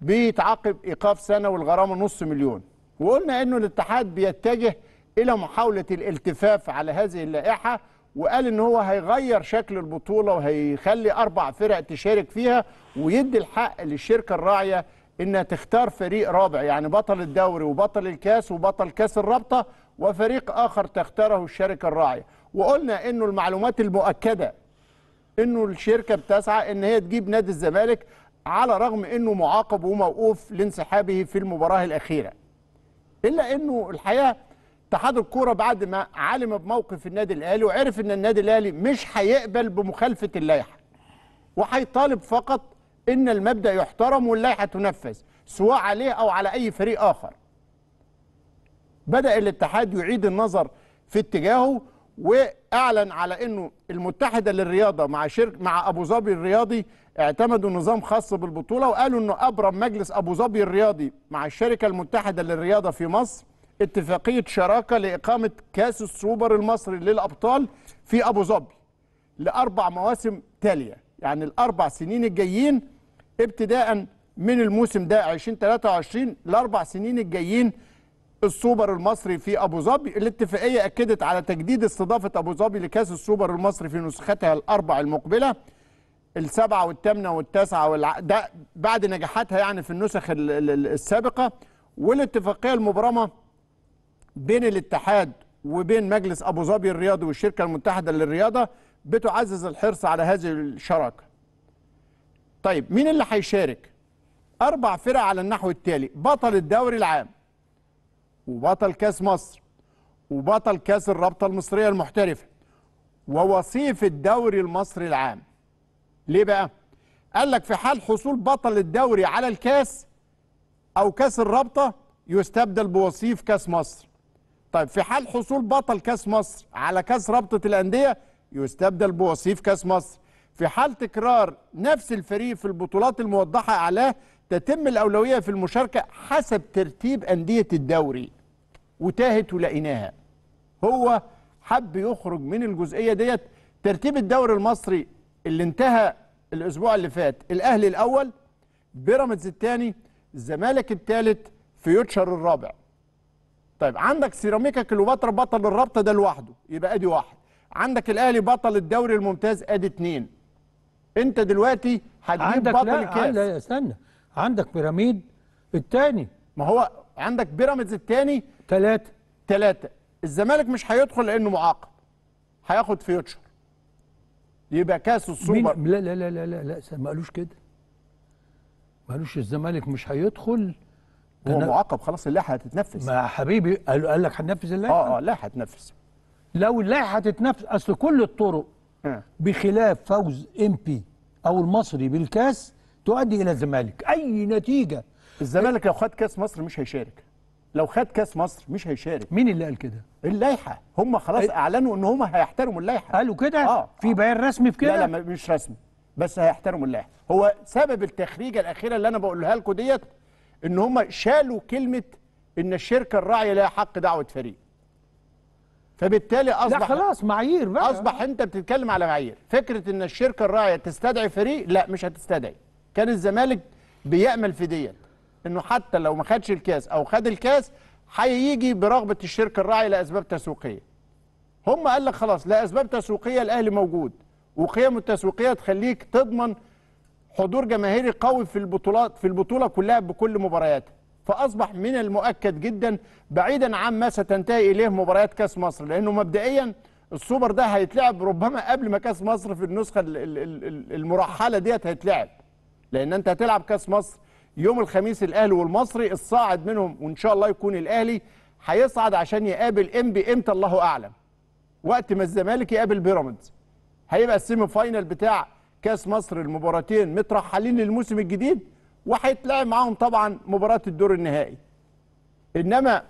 بيتعاقب ايقاف سنه والغرامه نص مليون وقلنا انه الاتحاد بيتجه الى محاوله الالتفاف على هذه اللائحه وقال ان هو هيغير شكل البطوله وهيخلي اربع فرق تشارك فيها ويدي الحق للشركه الراعيه انها تختار فريق رابع يعني بطل الدوري وبطل الكاس وبطل كاس الرابطه وفريق اخر تختاره الشركه الراعيه وقلنا انه المعلومات المؤكده انه الشركه بتسعى ان هي تجيب نادي الزمالك على رغم انه معاقب وموقوف لانسحابه في المباراه الاخيره الا انه الحقيقه اتحاد الكوره بعد ما علم بموقف النادي الاهلي وعرف ان النادي الاهلي مش هيقبل بمخالفه اللائحه وهيطالب فقط ان المبدا يحترم واللائحه تنفذ سواء عليه او على اي فريق اخر بدا الاتحاد يعيد النظر في اتجاهه واعلن على انه المتحده للرياضه مع شرك مع ابو ظبي الرياضي اعتمدوا نظام خاص بالبطوله وقالوا انه ابرم مجلس ابو ظبي الرياضي مع الشركه المتحده للرياضه في مصر اتفاقيه شراكه لاقامه كاس السوبر المصري للابطال في ابو ظبي لاربع مواسم تاليه يعني الاربع سنين الجايين ابتداء من الموسم ده 2023 لاربع سنين الجايين السوبر المصري في ابو ظبي الاتفاقيه اكدت على تجديد استضافه ابو ظبي لكاس السوبر المصري في نسختها الاربع المقبله السبعه والثامنه والتاسعه والع... ده بعد نجاحاتها يعني في النسخ السابقه والاتفاقيه المبرمه بين الاتحاد وبين مجلس ابو ظبي الرياضي والشركه المتحده للرياضه بتعزز الحرص على هذه الشراكه طيب مين اللي هيشارك اربع فرق على النحو التالي بطل الدوري العام وبطل كاس مصر وبطل كاس الرابطه المصريه المحترفه ووصيف الدوري المصري العام ليه بقى قال لك في حال حصول بطل الدوري على الكاس او كاس الرابطه يستبدل بوصيف كاس مصر طيب في حال حصول بطل كاس مصر على كاس رابطه الانديه يستبدل بوصيف كاس مصر في حال تكرار نفس الفريق في البطولات الموضحة أعلاه تتم الأولوية في المشاركة حسب ترتيب أندية الدوري وتاهت ولقيناها هو حب يخرج من الجزئية ديت ترتيب الدوري المصري اللي انتهى الأسبوع اللي فات الأهلي الأول بيراميدز الثاني الزمالك الثالث فيوتشر الرابع طيب عندك سيراميكا كليوباترا بطل الرابطة ده لوحده يبقى أدي واحد عندك الأهلي بطل الدوري الممتاز أدي اتنين انت دلوقتي هتجيب بطل الكاس لا استنى عندك بيراميد الثاني ما هو عندك بيراميدز الثاني ثلاثة ثلاثة الزمالك مش هيدخل لانه معاقب هياخد فيوتشر يبقى كاس السوبر مين؟ لا لا لا لا لا, لا
ما قالوش كده ما قالوش الزمالك مش هيدخل هو معاقب خلاص اللائحه هتتنفذ ما حبيبي قال لك هننفذ اللائحه اه اه اللائحه هتتنفذ لو اللائحه هتتنفذ اصل كل الطرق آه. بخلاف فوز ام بي او المصري بالكاس تؤدي الى الزمالك اي نتيجه الزمالك لو خد كاس مصر مش
هيشارك لو خد كاس مصر مش هيشارك مين اللي قال كده اللائحه هم خلاص إيه؟ اعلنوا ان هم هيحترموا اللائحه قالوا كده آه. في بيان رسمي في كده لا لا مش رسمي بس هيحترموا اللائحه هو سبب التخريجه الاخيره اللي انا بقولها لكم ديت ان هم شالوا كلمه ان الشركه الراعيه لها حق دعوه فريق فبالتالي اصبح لا خلاص معايير بقى اصبح انت بتتكلم على معايير فكره ان الشركه الراعيه تستدعي فريق لا مش هتستدعي كان الزمالك بيامل في ديت انه حتى لو ما خدش الكاس او خد الكاس هيجي برغبه الشركه الراعيه لاسباب تسويقيه هم قال لك خلاص لاسباب تسويقيه الاهلي موجود وقيمه التسويقيه تخليك تضمن حضور جماهيري قوي في البطولات في البطوله كلها بكل مبارياتها فأصبح من المؤكد جدا بعيدا عن ما ستنتهي إليه مباريات كأس مصر لأنه مبدئيا السوبر ده هيتلعب ربما قبل ما كأس مصر في النسخة المرحلة ديت هيتلعب لأن أنت هتلعب كأس مصر يوم الخميس الأهلي والمصري الصاعد منهم وإن شاء الله يكون الأهلي هيصعد عشان يقابل إنبي إمتى الله أعلم وقت ما الزمالك يقابل بيراميدز هيبقى السيمي فاينل بتاع كاس مصر المباراتين مترحلين للموسم الجديد وهيتلاقي معاهم طبعا مباراه الدور النهائي انما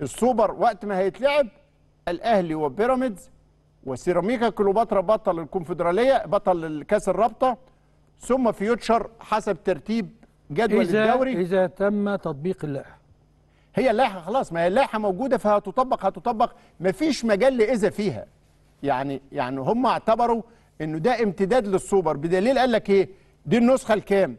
السوبر وقت ما هيتلعب الاهلي وبيراميدز وسيراميكا كليوباترا بطل الكونفدراليه بطل كاس الرابطه ثم فيوتشر حسب ترتيب جدول إذا الدوري اذا تم تطبيق اللائحه هي اللائحه خلاص ما هي اللائحه موجوده فهتطبق هتطبق مفيش مجال اذا فيها يعني يعني هم اعتبروا انه ده امتداد للسوبر بدليل قال لك ايه دي النسخه الكام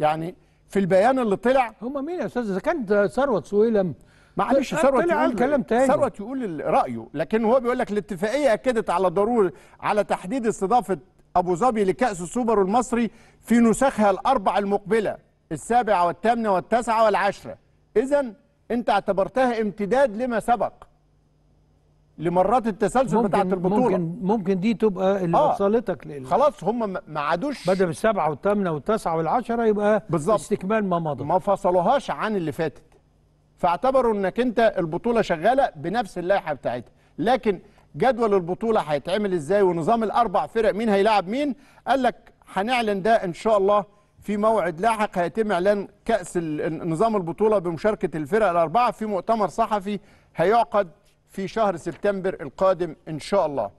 يعني في البيان اللي طلع هم مين يا استاذ اذا كان ثروت سويلم معلش ثروت يقول كلام تاني ثروت يقول رايه لكن هو بيقول لك الاتفاقيه اكدت على ضروره على تحديد استضافه ابو ظبي لكاس السوبر المصري في نسخها الاربع المقبله السابعه والثامنه والتاسعه والعشره اذا انت اعتبرتها امتداد لما سبق لمرات التسلسل بتاعه البطوله ممكن ممكن دي تبقى اللي آه وصلتك لل... خلاص هم ما عادوش بدل السبعه والثامنه والتاسعه والعشره يبقى بالزبط. استكمال ما مضى ما فصلوهاش عن اللي فاتت فاعتبروا انك انت البطوله شغاله بنفس اللائحه بتاعتها لكن جدول البطوله هيتعمل ازاي ونظام الاربع فرق مين هيلاعب مين قال لك هنعلن ده ان شاء الله في موعد لاحق هيتم اعلان كاس نظام البطوله بمشاركه الفرق الاربعه في مؤتمر صحفي هيعقد في شهر سبتمبر القادم إن شاء الله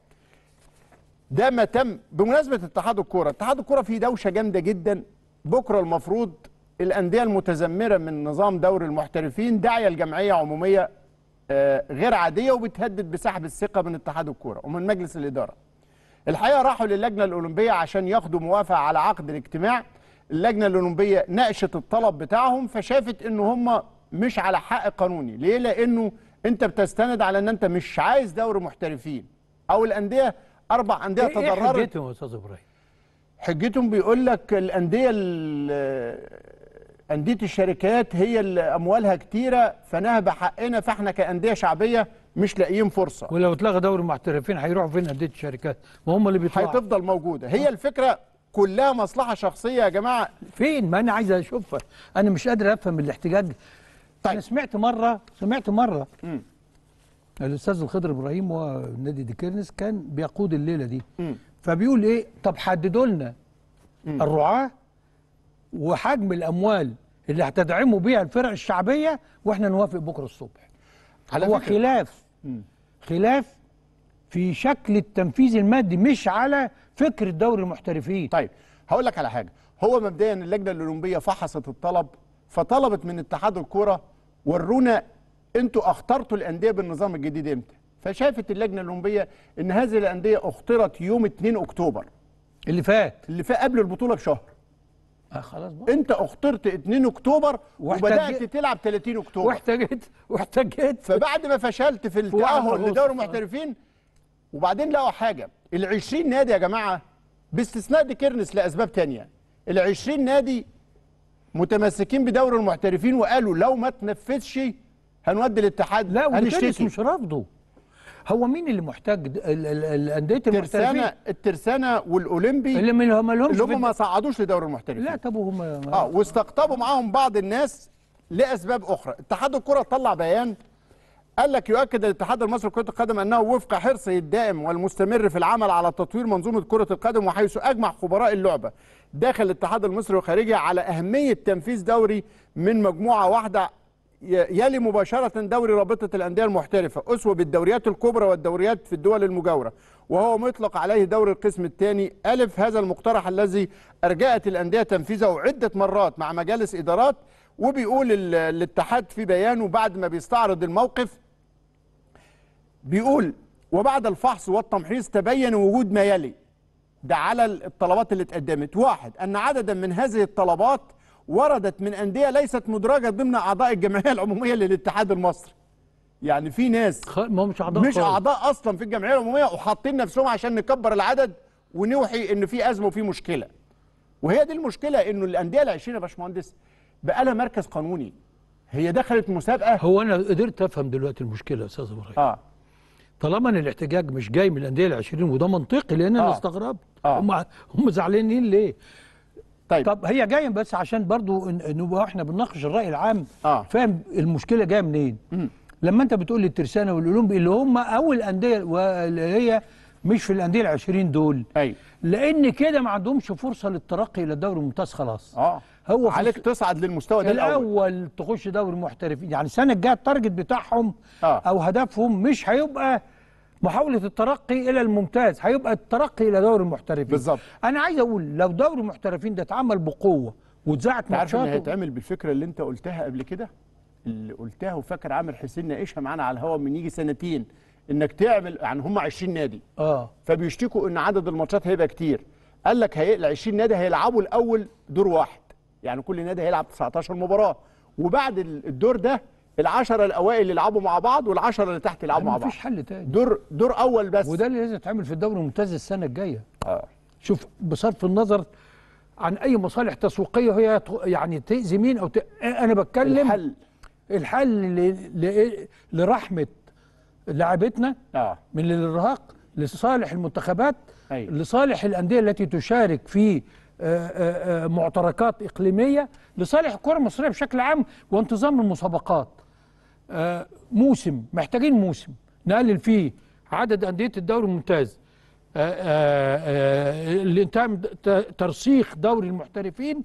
ده ما تم بمناسبة اتحاد الكورة اتحاد الكورة فيه دوشة جامدة جدا بكرة المفروض الأندية المتذمرة من نظام دوري المحترفين داعية لجمعية عمومية آه، غير عادية وبتهدد بسحب الثقة من اتحاد الكورة ومن مجلس الإدارة الحقيقة راحوا للجنة الأولمبية عشان ياخدوا موافقة على عقد الاجتماع اللجنة الأولمبية ناقشت الطلب بتاعهم فشافت إن هم مش على حق قانوني ليه لأنه انت بتستند على ان انت مش عايز دوري محترفين او الانديه اربع انديه إيه, إيه تضررت إيه حجتهم يا استاذ ابراهيم حجتهم بيقول لك الانديه انديه الشركات هي اللي اموالها كتيره فنهب حقنا فاحنا كانديه شعبيه مش لاقيين فرصه
ولو اتلغى دوري المحترفين هيروحوا فين انديه الشركات ما هم اللي بيطلعوا هتفضل موجوده هي الفكره كلها مصلحه شخصيه يا جماعه فين ما انا عايز اشوفها انا مش قادر افهم الاحتجاج طيب. انا سمعت مره سمعت مره م. الاستاذ الخضر ابراهيم ونادي ديكيرنس كان بيقود الليله دي م. فبيقول ايه طب حددوا لنا الرعاه وحجم الاموال اللي هتدعموا بيها الفرق الشعبيه واحنا نوافق بكره الصبح على هو فكرة. خلاف م. خلاف في شكل التنفيذ المادي مش على فكر دوري المحترفين
طيب هقول لك على حاجه هو مبدئيا اللجنه الاولمبيه فحصت الطلب فطلبت من اتحاد الكوره ورونا انتوا اخترتوا الانديه بالنظام الجديد امتى فشافت اللجنه الاولمبيه ان هذه الانديه اخترت يوم 2 اكتوبر اللي فات اللي فات قبل البطوله بشهر آه خلاص بقى. انت اخترت 2 اكتوبر وبدات تلعب 30 اكتوبر واحتجت واحتجت فبعد ما فشلت في التاهل لدوري المحترفين وبعدين لقوا حاجه ال 20 نادي يا جماعه باستثناء دي كيرنس لاسباب ثانيه ال 20 نادي متمسكين بدور المحترفين وقالوا لو ما تنفذش هنودي الاتحاد لا هنشتكي مش رافضه هو مين اللي محتاج الانديه المحترفين الترسانه الترسانه والاولمبي اللي هم اللي هم ما صعدوش لدوري المحترفين لا طب هم اه واستقطبوا معاهم بعض الناس لاسباب اخرى اتحاد الكره طلع بيان قال لك يؤكد الاتحاد المصري لكره القدم انه وفق حرصه الدائم والمستمر في العمل على تطوير منظومه كره القدم وحيث اجمع خبراء اللعبه داخل الاتحاد المصري وخارجه على اهميه تنفيذ دوري من مجموعه واحده يلي مباشره دوري رابطه الانديه المحترفه اسوه بالدوريات الكبرى والدوريات في الدول المجاوره وهو مطلق عليه دوري القسم الثاني الف هذا المقترح الذي ارجات الانديه تنفيذه عده مرات مع مجالس ادارات وبيقول الاتحاد في بيانه بعد ما بيستعرض الموقف بيقول وبعد الفحص والتمحيص تبين وجود ما يلي ده على الطلبات اللي اتقدمت واحد أن عددا من هذه الطلبات وردت من أندية ليست مدرجة ضمن أعضاء الجمعية العمومية للاتحاد المصري يعني في ناس ما مش أعضاء مش أعضاء أصلا في الجمعية العمومية وحاطين نفسهم عشان نكبر العدد ونوحي إن في أزمة وفي مشكلة وهي دي المشكلة إنه الأندية العشرين يا باشمهندس بقى لها مركز قانوني هي دخلت مسابقة هو أنا قدرت أفهم دلوقتي المشكلة يا أستاذ إبراهيم آه
طالما ان الاحتجاج مش جاي من الانديه ال 20 وده منطقي لان آه. انا استغربت آه. هم هم زعلانين ليه؟ طيب طب هي جايه بس عشان برضو نبقى احنا بنناقش الراي العام آه. فاهم المشكله جايه منين؟ مم. لما انت بتقول لي الترسانه والاولمبي اللي هم اول انديه اللي هي مش في الانديه ال 20 دول أي. أيوه. لان كده ما عندهمش فرصه للترقي الى الدوري الممتاز خلاص اه هو عليك تصعد للمستوى ده الاول الاول تخش دوري المحترفين يعني السنه الجايه التارجت بتاعهم آه. او هدفهم مش هيبقى محاوله الترقي الى الممتاز هيبقى الترقي الى دوري المحترفين بالظبط انا عايز
اقول لو دوري المحترفين ده اتعمل بقوه واتذاعت ماتشات عارف هيتعمل بالفكره اللي انت قلتها قبل كده اللي قلتها وفاكر عامر حسين ناقشها معانا على الهواء من يجي سنتين انك تعمل يعني هم 20 نادي اه فبيشتكوا ان عدد الماتشات هيبقى كتير قال لك ال 20 نادي هيلعبوا الاول دور واحد يعني كل نادي هيلعب 19 مباراه وبعد الدور ده العشرة الاوائل يلعبوا مع بعض والعشرة اللي تحت يلعبوا مع بعض مفيش حل تاني دور دور اول بس وده اللي لازم يتعمل في الدوري الممتاز السنه الجايه اه شوف بصرف
النظر عن اي مصالح تسويقيه هي يعني تاذي مين او ت... انا بتكلم الحل الحل ل... ل... لرحمه لاعبتنا آه. من الارهاق لصالح المنتخبات أيوه. لصالح الانديه التي تشارك في آه، آه، آه، معتركات إقليمية لصالح الكرة المصرية بشكل عام وانتظام المسابقات موسم محتاجين موسم نقلل فيه عدد أندية الدوري الممتاز الانتهاء ترسيخ دوري المحترفين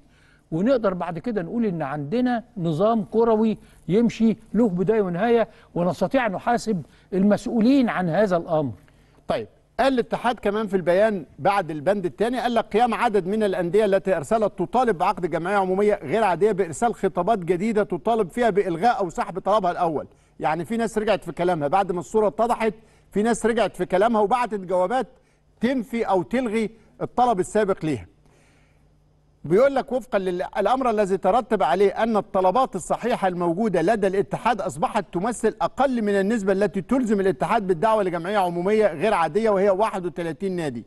ونقدر بعد كده نقول ان عندنا نظام كروي يمشي له بدايه ونهايه ونستطيع ان نحاسب المسؤولين عن
هذا الامر. طيب قال الاتحاد كمان في البيان بعد البند الثاني قال لك قيام عدد من الانديه التي ارسلت تطالب بعقد جمعيه عموميه غير عاديه بارسال خطابات جديده تطالب فيها بالغاء او سحب طلبها الاول يعني في ناس رجعت في كلامها بعد ما الصوره اتضحت في ناس رجعت في كلامها وبعتت جوابات تنفي او تلغي الطلب السابق ليها بيقول لك وفقا للامر الذي ترتب عليه ان الطلبات الصحيحه الموجوده لدى الاتحاد اصبحت تمثل اقل من النسبه التي تلزم الاتحاد بالدعوه لجمعيه عموميه غير عاديه وهي 31 نادي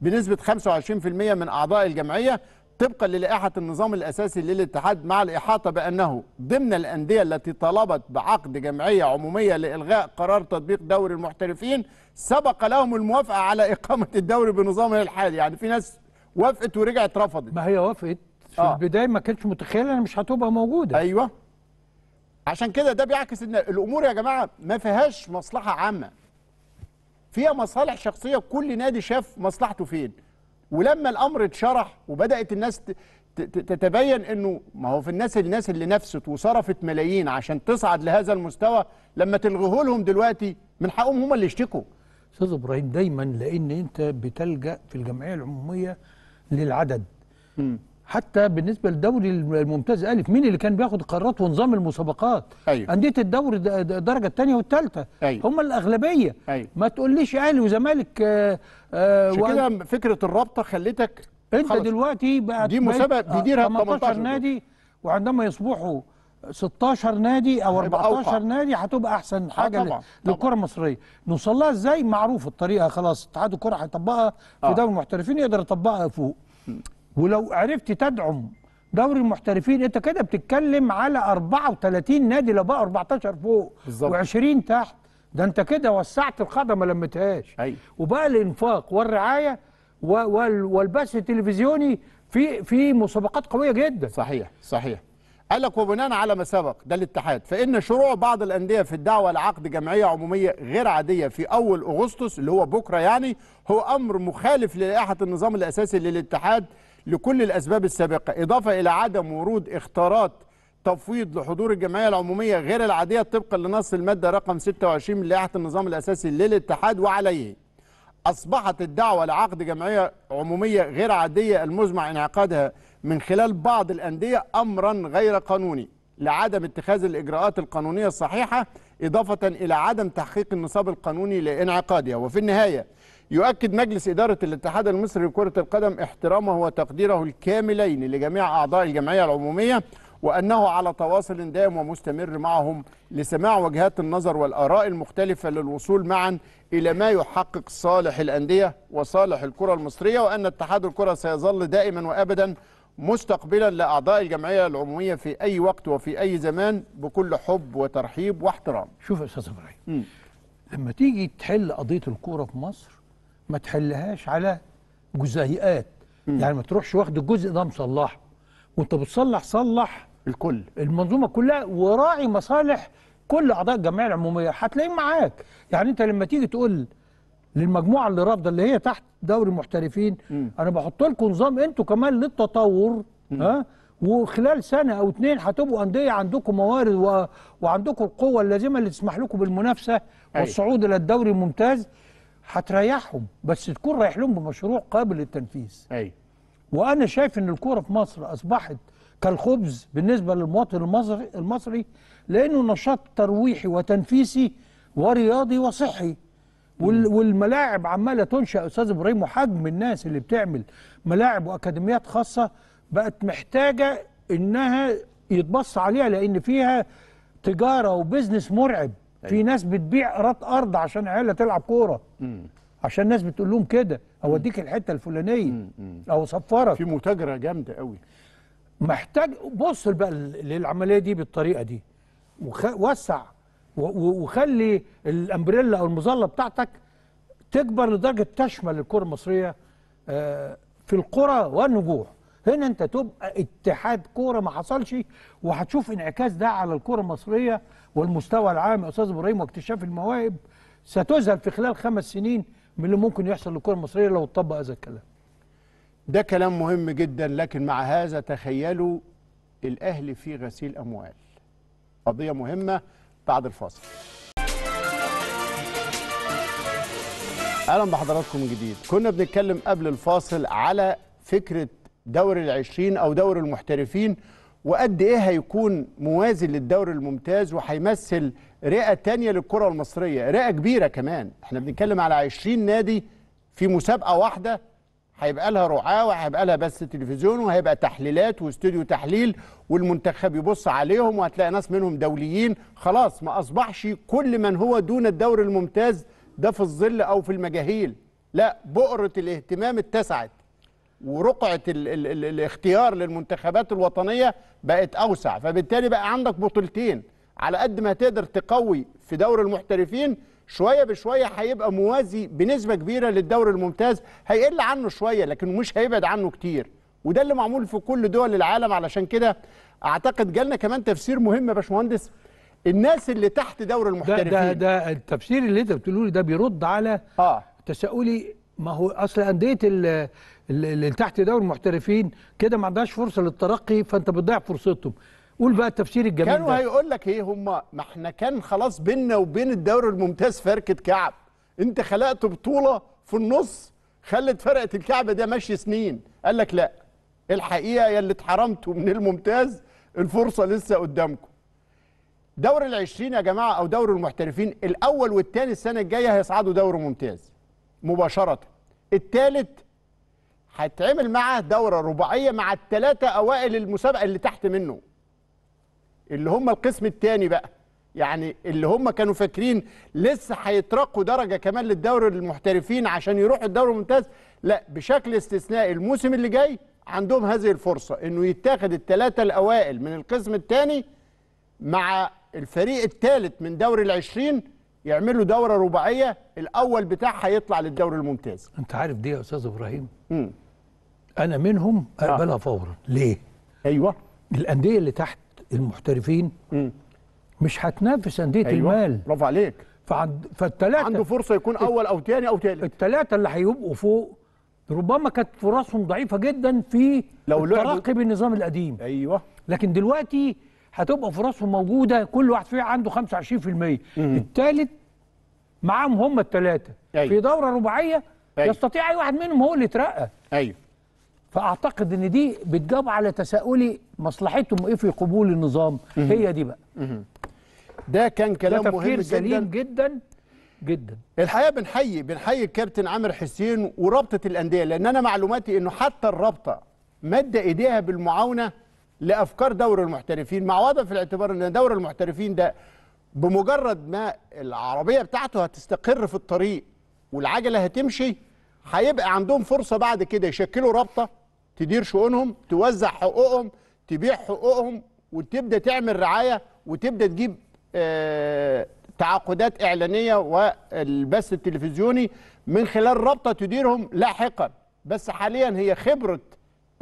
بنسبه 25% من اعضاء الجمعيه طبقا للائحه النظام الاساسي للاتحاد مع الاحاطه بانه ضمن الانديه التي طلبت بعقد جمعيه عموميه لالغاء قرار تطبيق دوري المحترفين سبق لهم الموافقه على اقامه الدوري بنظامه الحالي يعني في ناس وافقت ورجعت رفضت ما هي وافقت في آه. البدايه ما كانتش متخيله ان مش هتبقى موجوده ايوه عشان كده ده بيعكس ان الامور يا جماعه ما فيهاش مصلحه عامه فيها مصالح شخصيه كل نادي شاف مصلحته فين ولما الامر اتشرح وبدات الناس تتبين انه ما هو في الناس الناس اللي نفست وصرفت ملايين عشان تصعد لهذا المستوى لما تلغيه لهم دلوقتي من حقهم هم اللي يشتكوا استاذ ابراهيم دايما لان انت بتلجا في الجمعيه العموميه
للعدد م. حتى بالنسبه للدوري الممتاز الف مين اللي كان بياخد قرارات ونظام المسابقات أيوه. انديه الدوري الدرجه الثانيه والثالثه أيوه. هم الاغلبيه أيوه. ما تقوليش اهلي وزمالك آه آه كده فكره الرابطه خلتك انت خلص. دلوقتي بقى دي مسابقه بيديرها 18 نادي وعندما يصبحوا 16 نادي او 14 نادي هتبقى احسن آه، حاجه طبعًا. للكره المصريه نوصلها ازاي معروف الطريقه خلاص اتحاد الكره هيطبقها في آه. دوري المحترفين يقدر يطبقها فوق ولو عرفت تدعم دوري المحترفين انت كده بتتكلم على 34 نادي لو بقى 14 فوق و20 تحت ده انت كده وسعت القاعده ما لمتهاش أيوة. وبقى الانفاق والرعايه والبث التلفزيوني
في في مسابقات قويه جدا صحيح صحيح قال لك وبناء على ما سبق ده الاتحاد فإن شروع بعض الأندية في الدعوة لعقد جمعية عمومية غير عادية في أول أغسطس اللي هو بكرة يعني هو أمر مخالف للائحة النظام الأساسي للاتحاد لكل الأسباب السابقة إضافة إلى عدم ورود اختارات تفويض لحضور الجمعية العمومية غير العادية طبقا لنص المادة رقم 26 من لائحة النظام الأساسي للاتحاد وعليه أصبحت الدعوة لعقد جمعية عمومية غير عادية المزمع انعقادها من خلال بعض الأندية أمرا غير قانوني لعدم اتخاذ الإجراءات القانونية الصحيحة إضافة إلى عدم تحقيق النصاب القانوني لانعقادها وفي النهاية يؤكد مجلس إدارة الاتحاد المصري لكرة القدم احترامه وتقديره الكاملين لجميع أعضاء الجمعية العمومية وأنه على تواصل دائم ومستمر معهم لسماع وجهات النظر والآراء المختلفة للوصول معا إلى ما يحقق صالح الأندية وصالح الكرة المصرية وأن اتحاد الكرة سيظل دائما وأبدا مستقبلا لاعضاء الجمعيه العموميه في اي وقت وفي اي زمان بكل حب وترحيب واحترام.
شوف يا استاذ ابراهيم لما تيجي تحل قضيه الكوره في مصر ما تحلهاش على جزيئات مم. يعني ما تروحش واخد الجزء ده مصلحه وانت بتصلح صلح الكل المنظومه كلها وراعي مصالح كل اعضاء الجمعيه العموميه هتلاقيهم معاك يعني انت لما تيجي تقول للمجموعه اللي رافضه اللي هي تحت دوري المحترفين م. انا بحط لكم نظام انتوا كمان للتطور م. ها وخلال سنه او اتنين هتبقوا انديه عندكم موارد و... وعندكم القوه اللازمه اللي تسمح لكم بالمنافسه أيوة. والصعود الى الدوري الممتاز هتريحهم بس تكون رايح لهم بمشروع قابل للتنفيذ ايوه وانا شايف ان الكوره في مصر اصبحت كالخبز بالنسبه للمواطن المصري المصري لانه نشاط ترويحي وتنفيسي ورياضي وصحي والملاعب عماله تنشا يا استاذ ابراهيم وحجم الناس اللي بتعمل ملاعب واكاديميات خاصه بقت محتاجه انها يتبص عليها لان فيها تجاره وبزنس مرعب أيوة. في ناس بتبيع ايراد ارض عشان عيالها تلعب كوره عشان الناس بتقول لهم كده اوديك الحته الفلانيه او صفرك في متاجره جامده قوي محتاج بص بقى للعمليه دي بالطريقه دي ووسع وخلي الامبريلا او المظله بتاعتك تكبر لدرجه تشمل الكره المصريه آه، في القرى والنجوح هنا انت تبقى اتحاد كوره ما حصلش وهتشوف انعكاس ده على الكوره المصريه والمستوى العام يا استاذ ابراهيم واكتشاف المواهب ستذهل في خلال
خمس سنين من اللي ممكن يحصل للكره المصريه لو اتطبق هذا الكلام. ده كلام مهم جدا لكن مع هذا تخيلوا الاهلي في غسيل اموال. قضيه مهمه بعد الفاصل اهلا بحضراتكم من جديد كنا بنتكلم قبل الفاصل على فكره دوري العشرين او دوري المحترفين وقد ايه هيكون موازي للدوري الممتاز وهيمثل رئه تانية للكره المصريه رئه كبيره كمان احنا بنتكلم على 20 نادي في مسابقه واحده هيبقى لها رعاه وهيبقى لها بث تلفزيون وهيبقى تحليلات واستوديو تحليل والمنتخب يبص عليهم وهتلاقي ناس منهم دوليين خلاص ما اصبحش كل من هو دون الدور الممتاز ده في الظل او في المجاهيل لا بؤره الاهتمام اتسعت ورقعه الـ الـ الـ الاختيار للمنتخبات الوطنيه بقت اوسع فبالتالي بقى عندك بطولتين على قد ما تقدر تقوي في دور المحترفين شويه بشويه هيبقى موازي بنسبه كبيره للدوري الممتاز هيقل عنه شويه لكن مش هيبعد عنه كتير وده اللي معمول في كل دول العالم علشان كده اعتقد جالنا كمان تفسير مهم يا باشمهندس الناس اللي تحت دوري المحترفين ده ده,
ده التفسير اللي انت بتقوله لي ده بيرد على اه تساؤلي ما هو اصل انديه اللي تحت دوري المحترفين كده ما عندهاش فرصه للترقي فانت بتضيع فرصتهم قول بقى التفسير الجميل كانوا هيقول
لك ايه هم ما احنا كان خلاص بيننا وبين الدوري الممتاز فرقه كعب انت خلقت بطوله في النص خلت فرقه الكعب ده ماشي سنين قال لك لا الحقيقه يا اللي اتحرمتوا من الممتاز الفرصه لسه قدامكم دوري 20 يا جماعه او دوري المحترفين الاول والثاني السنه الجايه هيصعدوا دوري ممتاز مباشره الثالث هيتعمل معاه دوره رباعيه مع الثلاثه اوائل المسابقه اللي تحت منه اللي هم القسم الثاني بقى يعني اللي هم كانوا فاكرين لسه هيترقوا درجه كمان للدوري المحترفين عشان يروحوا الدوري الممتاز لا بشكل استثنائي الموسم اللي جاي عندهم هذه الفرصه انه يتاخد الثلاثه الاوائل من القسم الثاني مع الفريق الثالث من دوري العشرين يعملوا دوره رباعيه الاول بتاعها هيطلع للدوري الممتاز انت عارف دي يا استاذ ابراهيم مم. انا منهم
آه. اقبلها آه. فورا ليه ايوه الانديه اللي تحت المحترفين م. مش هتنافس انديه أيوة. المال برافو عليك فعند فالثلاثه عنده فرصه يكون اول او ثاني او ثالث الثلاثه اللي هيبقوا فوق ربما كانت فرصهم ضعيفه جدا في لو الترقي بالنظام القديم ايوه لكن دلوقتي هتبقى فرصهم موجوده كل واحد فيها عنده 25% الثالث معاهم هم الثلاثه أيوة. في دوره رباعيه أيوة. يستطيع اي واحد منهم هو اللي يترقى ايوه فاعتقد ان دي بتجاوب على تساؤلي مصلحتهم ايه في قبول النظام هي دي بقى
ده كان كلام ده مهم سليم جدا جدا جدا الحقيقه بنحيي بنحيي الكابتن عامر حسين ورابطه الانديه لان انا معلوماتي انه حتى الرابطه مد ايديها بالمعاونه لافكار دور المحترفين مع وضع في الاعتبار ان دور المحترفين ده بمجرد ما العربيه بتاعته هتستقر في الطريق والعجله هتمشي هيبقى عندهم فرصه بعد كده يشكلوا رابطه تدير شؤونهم توزع حقوقهم تبيع حقوقهم وتبدا تعمل رعايه وتبدا تجيب آه، تعاقدات اعلانيه والبث التلفزيوني من خلال رابطه تديرهم لاحقا بس حاليا هي خبره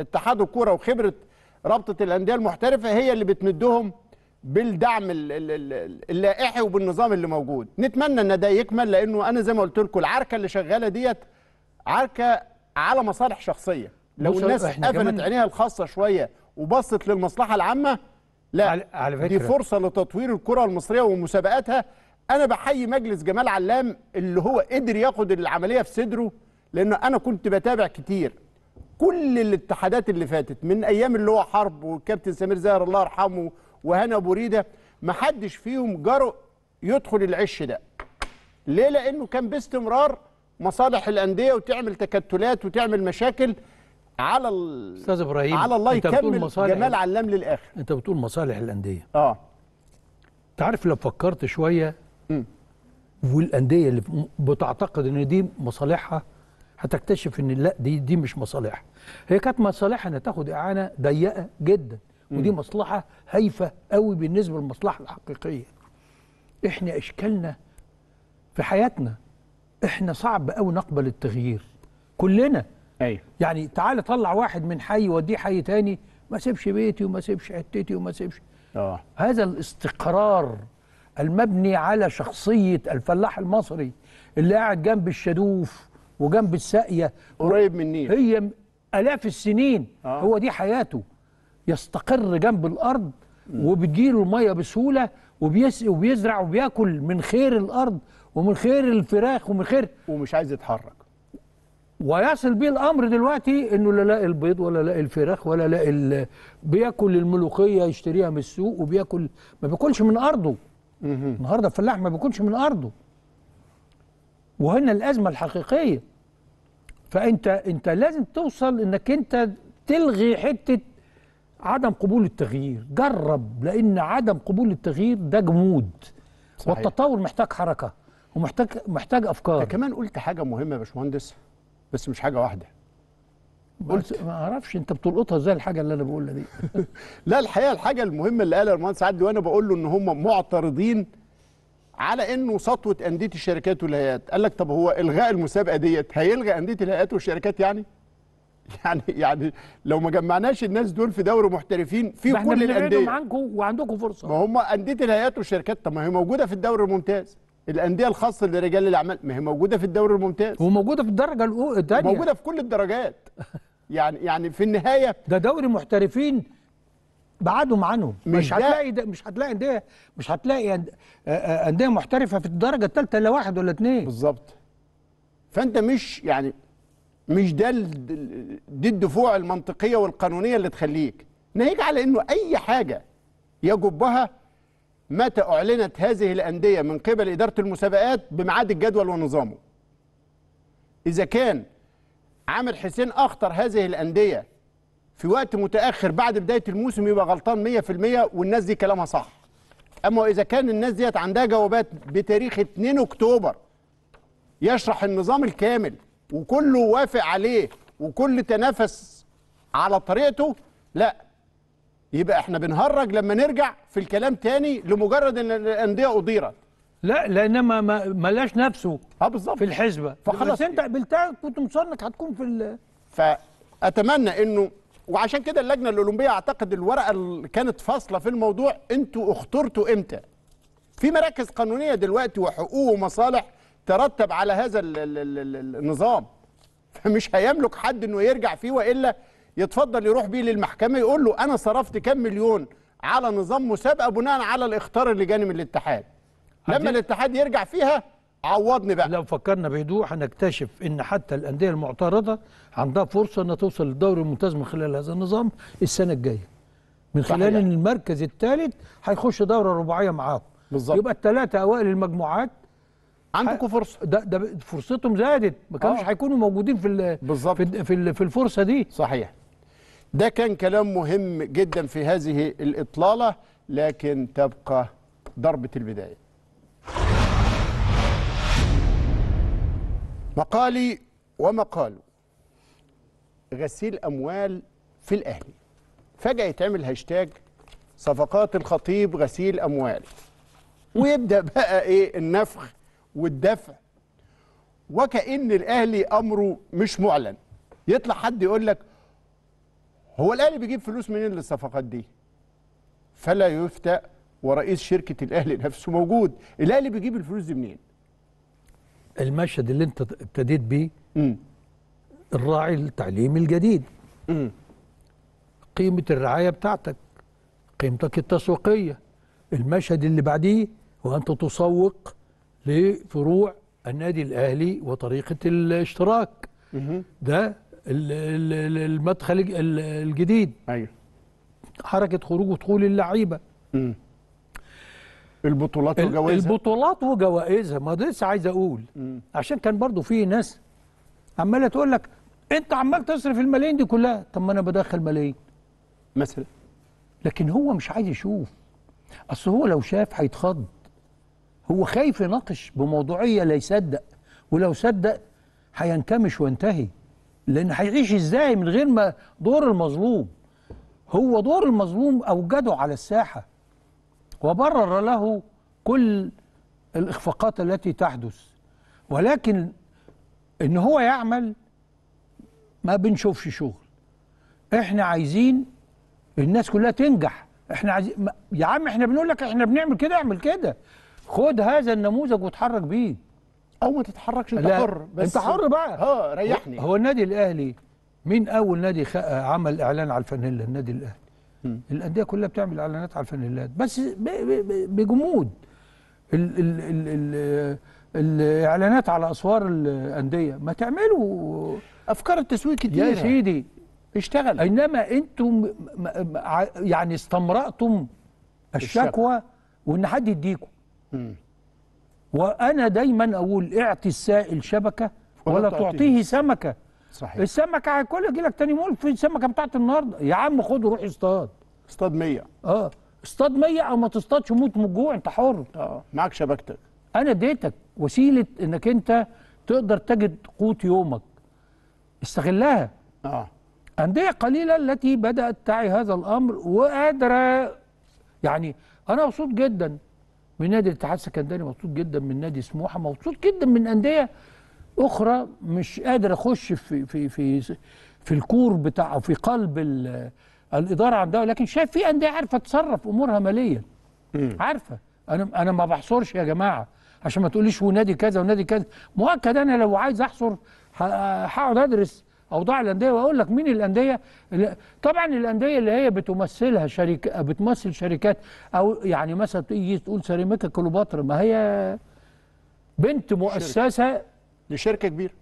اتحاد الكوره وخبره رابطه الانديه المحترفه هي اللي بتمدهم بالدعم اللائحي وبالنظام اللي موجود نتمنى ان ده يكمل لانه انا زي ما قلت لكم العركه اللي شغاله ديت عركه على مصالح شخصيه لو الناس قفلت عينيها الخاصه شويه وبصت للمصلحه العامه لا على, على فكرة. دي فرصه لتطوير الكره المصريه ومسابقاتها انا بحيي مجلس جمال علام اللي هو قدر ياخد العمليه في صدره لانه انا كنت بتابع كتير كل الاتحادات اللي فاتت من ايام اللي هو حرب والكابتن سمير زاهر الله يرحمه وهنا ابو ريده ما حدش فيهم جرؤ يدخل العش ده ليه لانه كان باستمرار مصالح الانديه وتعمل تكتلات وتعمل مشاكل على ال... استاذ ابراهيم على الله يكمل جمال
علام للاخر انت بتقول مصالح الانديه اه انت عارف لو فكرت شويه م. والانديه اللي بتعتقد ان دي مصالحها هتكتشف ان لا دي دي مش مصالحها هي كانت مصالحها انها تاخد اعانه ضيقه جدا ودي م. مصلحه هايفه قوي بالنسبه للمصلحه الحقيقيه احنا اشكالنا في حياتنا احنا صعب قوي نقبل التغيير كلنا أيوة. يعني تعالى طلع واحد من حي وديه حي تاني ما سيبش بيتي وما سيبش حتتي وما سيبش أوه. هذا الاستقرار المبني على شخصية الفلاح المصري اللي قاعد جنب الشدوف وجنب الساقية قريب من نيل هي آلاف السنين أوه. هو دي حياته يستقر جنب الأرض وبتجيله المية بسهولة وبيسقي وبيزرع وبياكل من خير الأرض ومن خير الفراخ ومن خير
ومش عايز يتحرك
ويصل بيه الامر دلوقتي انه لا لاقي البيض ولا لاقي الفراخ ولا لاقي ال... بياكل الملوخيه يشتريها من السوق وبياكل ما بياكلش من ارضه النهارده الفلاح ما بياكلش من ارضه وهنا الازمه الحقيقيه فانت انت لازم توصل انك انت تلغي حته عدم قبول التغيير جرب لان عدم قبول التغيير ده جمود صحيح. والتطور محتاج حركه ومحتاج محتاج افكار انت كمان
قلت حاجه مهمه يا باشمهندس بس مش حاجه واحده قلت ما اعرفش انت بتلقطها ازاي الحاجه اللي انا بقولها دي لا الحقيقه الحاجه المهمه اللي قالها المهندس عدلي وانا بقول له ان هم معترضين على انه سطوه انديه الشركات والهيئات قال لك طب هو الغاء المسابقه ديت هيلغى انديه الهيئات والشركات يعني يعني يعني لو ما جمعناش الناس دول في دوري محترفين في كل الانديه احنا عنكم وعندكم فرصه ما هم انديه الهيئات والشركات طب ما هي موجوده في الدوري الممتاز الانديه الخاصه لرجال الاعمال ما هي موجوده في الدوري الممتاز وموجوده في الدرجه الاولى الثانيه موجوده في كل الدرجات يعني يعني في
النهايه ده دوري محترفين بعدهم عنهم مش هتلاقي مش هتلاقي انديه مش هتلاقي انديه محترفه في الدرجه الثالثه الا واحد ولا اثنين بالظبط
فانت مش يعني مش ده دي الدفوع المنطقيه والقانونيه اللي تخليك ناهيك على انه اي حاجه يجبها متى أعلنت هذه الأندية من قبل إدارة المسابقات بميعاد الجدول ونظامه إذا كان عامر حسين أخطر هذه الأندية في وقت متأخر بعد بداية الموسم يبقى غلطان 100% والناس دي كلامها صح أما إذا كان الناس ديت عندها جوابات بتاريخ 2 أكتوبر يشرح النظام الكامل وكله وافق عليه وكل تنافس على طريقته لا يبقى احنا بنهرج لما نرجع في الكلام تاني لمجرد ان الانديه اديرت لا لان ما ملاش نفسه اه بالظبط في الحسبه فخلاص انت
قبلتها كنت مصنك هتكون في ال...
فاتمنى انه وعشان كده اللجنه الاولمبيه اعتقد الورقه اللي كانت فاصله في الموضوع انتوا اخترتوا امتى في مراكز قانونيه دلوقتي وحقوق ومصالح ترتب على هذا النظام فمش هيملك حد انه يرجع فيه والا يتفضل يروح بيه للمحكمه يقول له انا صرفت كام مليون على نظام مسابقه بناء على الاخطار اللي جاني من الاتحاد لما الاتحاد يرجع فيها عوضني بقى لو فكرنا
بهدوء هنكتشف ان حتى الانديه المعترضه عندها فرصه انها توصل للدوري الممتاز من خلال هذا النظام السنه الجايه من خلال ان المركز الثالث هيخش دوره رباعيه معاهم بالظبط يبقى الثلاثه اوائل المجموعات عندكم فرصه ده ده
فرصتهم زادت ما كانوش آه. هيكونوا موجودين في بالظبط في, في, في الفرصه دي صحيح ده كان كلام مهم جدا في هذه الإطلالة لكن تبقى ضربة البداية مقالي ومقاله غسيل أموال في الأهلي فجأة يتعمل هاشتاج صفقات الخطيب غسيل أموال ويبدأ بقى إيه النفخ والدفع وكأن الأهلي أمره مش معلن يطلع حد يقول لك هو الاهلي بيجيب فلوس منين للصفقات دي فلا يفتى ورئيس شركه الاهلي نفسه موجود الاهلي بيجيب الفلوس دي منين المشهد اللي
انت ابتديت بيه الراعي التعليمي الجديد م. قيمه الرعايه بتاعتك قيمتك التسويقيه المشهد اللي بعديه وانت تسوق لفروع النادي الاهلي وطريقه الاشتراك ده المدخل الجديد ايوه حركه خروج ودخول اللعيبه
مم. البطولات وجوائزها
البطولات وجوائزها ما لسه عايز اقول مم. عشان كان برضو في ناس عماله تقول لك انت عمال تصرف الملايين دي كلها طب ما انا بدخل ملايين مثلا لكن هو مش عايز يشوف اصل هو لو شاف هيتخض هو خايف يناقش بموضوعيه لا يصدق ولو صدق هينكمش وينتهي لأن هيعيش إزاي من غير ما دور المظلوم هو دور المظلوم أوجده على الساحة وبرر له كل الإخفاقات التي تحدث ولكن إن هو يعمل ما بنشوفش شغل إحنا عايزين الناس كلها تنجح إحنا عايزين يا عم إحنا بنقول لك إحنا بنعمل كده اعمل كده خد هذا النموذج واتحرك بيه او ما تتحركش انت حر بس انت حر بقى اه ريحني هو النادي الاهلي مين اول نادي عمل اعلان على الفانيلا النادي الاهلي الانديه كلها بتعمل اعلانات على الفانيلات بس بجمود ال ال ال ال الاعلانات على اسوار الانديه ما تعملوا افكار التسويق كتير يا سيدي اشتغل انما انتم يعني استمرأتم الشكوى وان حد يديكم وأنا دايما أقول اعطي السائل شبكة ولا, تعطيه, سمكة صحيح السمكة هياكلها يجي لك تاني مول في السمكة بتاعت النهاردة يا عم خد روح اصطاد اصطاد 100 اه اصطاد 100 أو ما تصطادش موت من الجوع أنت حر اه معاك شبكتك أنا اديتك وسيلة إنك أنت تقدر تجد قوت يومك استغلها اه أندية قليلة التي بدأت تعي هذا الأمر وقادرة يعني أنا مبسوط جدا من نادي الاتحاد السكندري مبسوط جدا من نادي سموحه مبسوط جدا من انديه اخرى مش قادر اخش في في في في الكور بتاع في قلب الاداره عندها لكن شايف في انديه عارفه تصرف امورها ماليا عارفه انا انا ما بحصرش يا جماعه عشان ما تقوليش ونادي كذا ونادي كذا مؤكد انا لو عايز احصر هقعد ادرس اوضاع الانديه واقول لك مين الانديه طبعا الانديه اللي هي بتمثلها شركه بتمثل شركات او يعني مثلا تيجي تقول سيراميكا كليوباترا ما هي بنت مؤسسه لشركه كبيره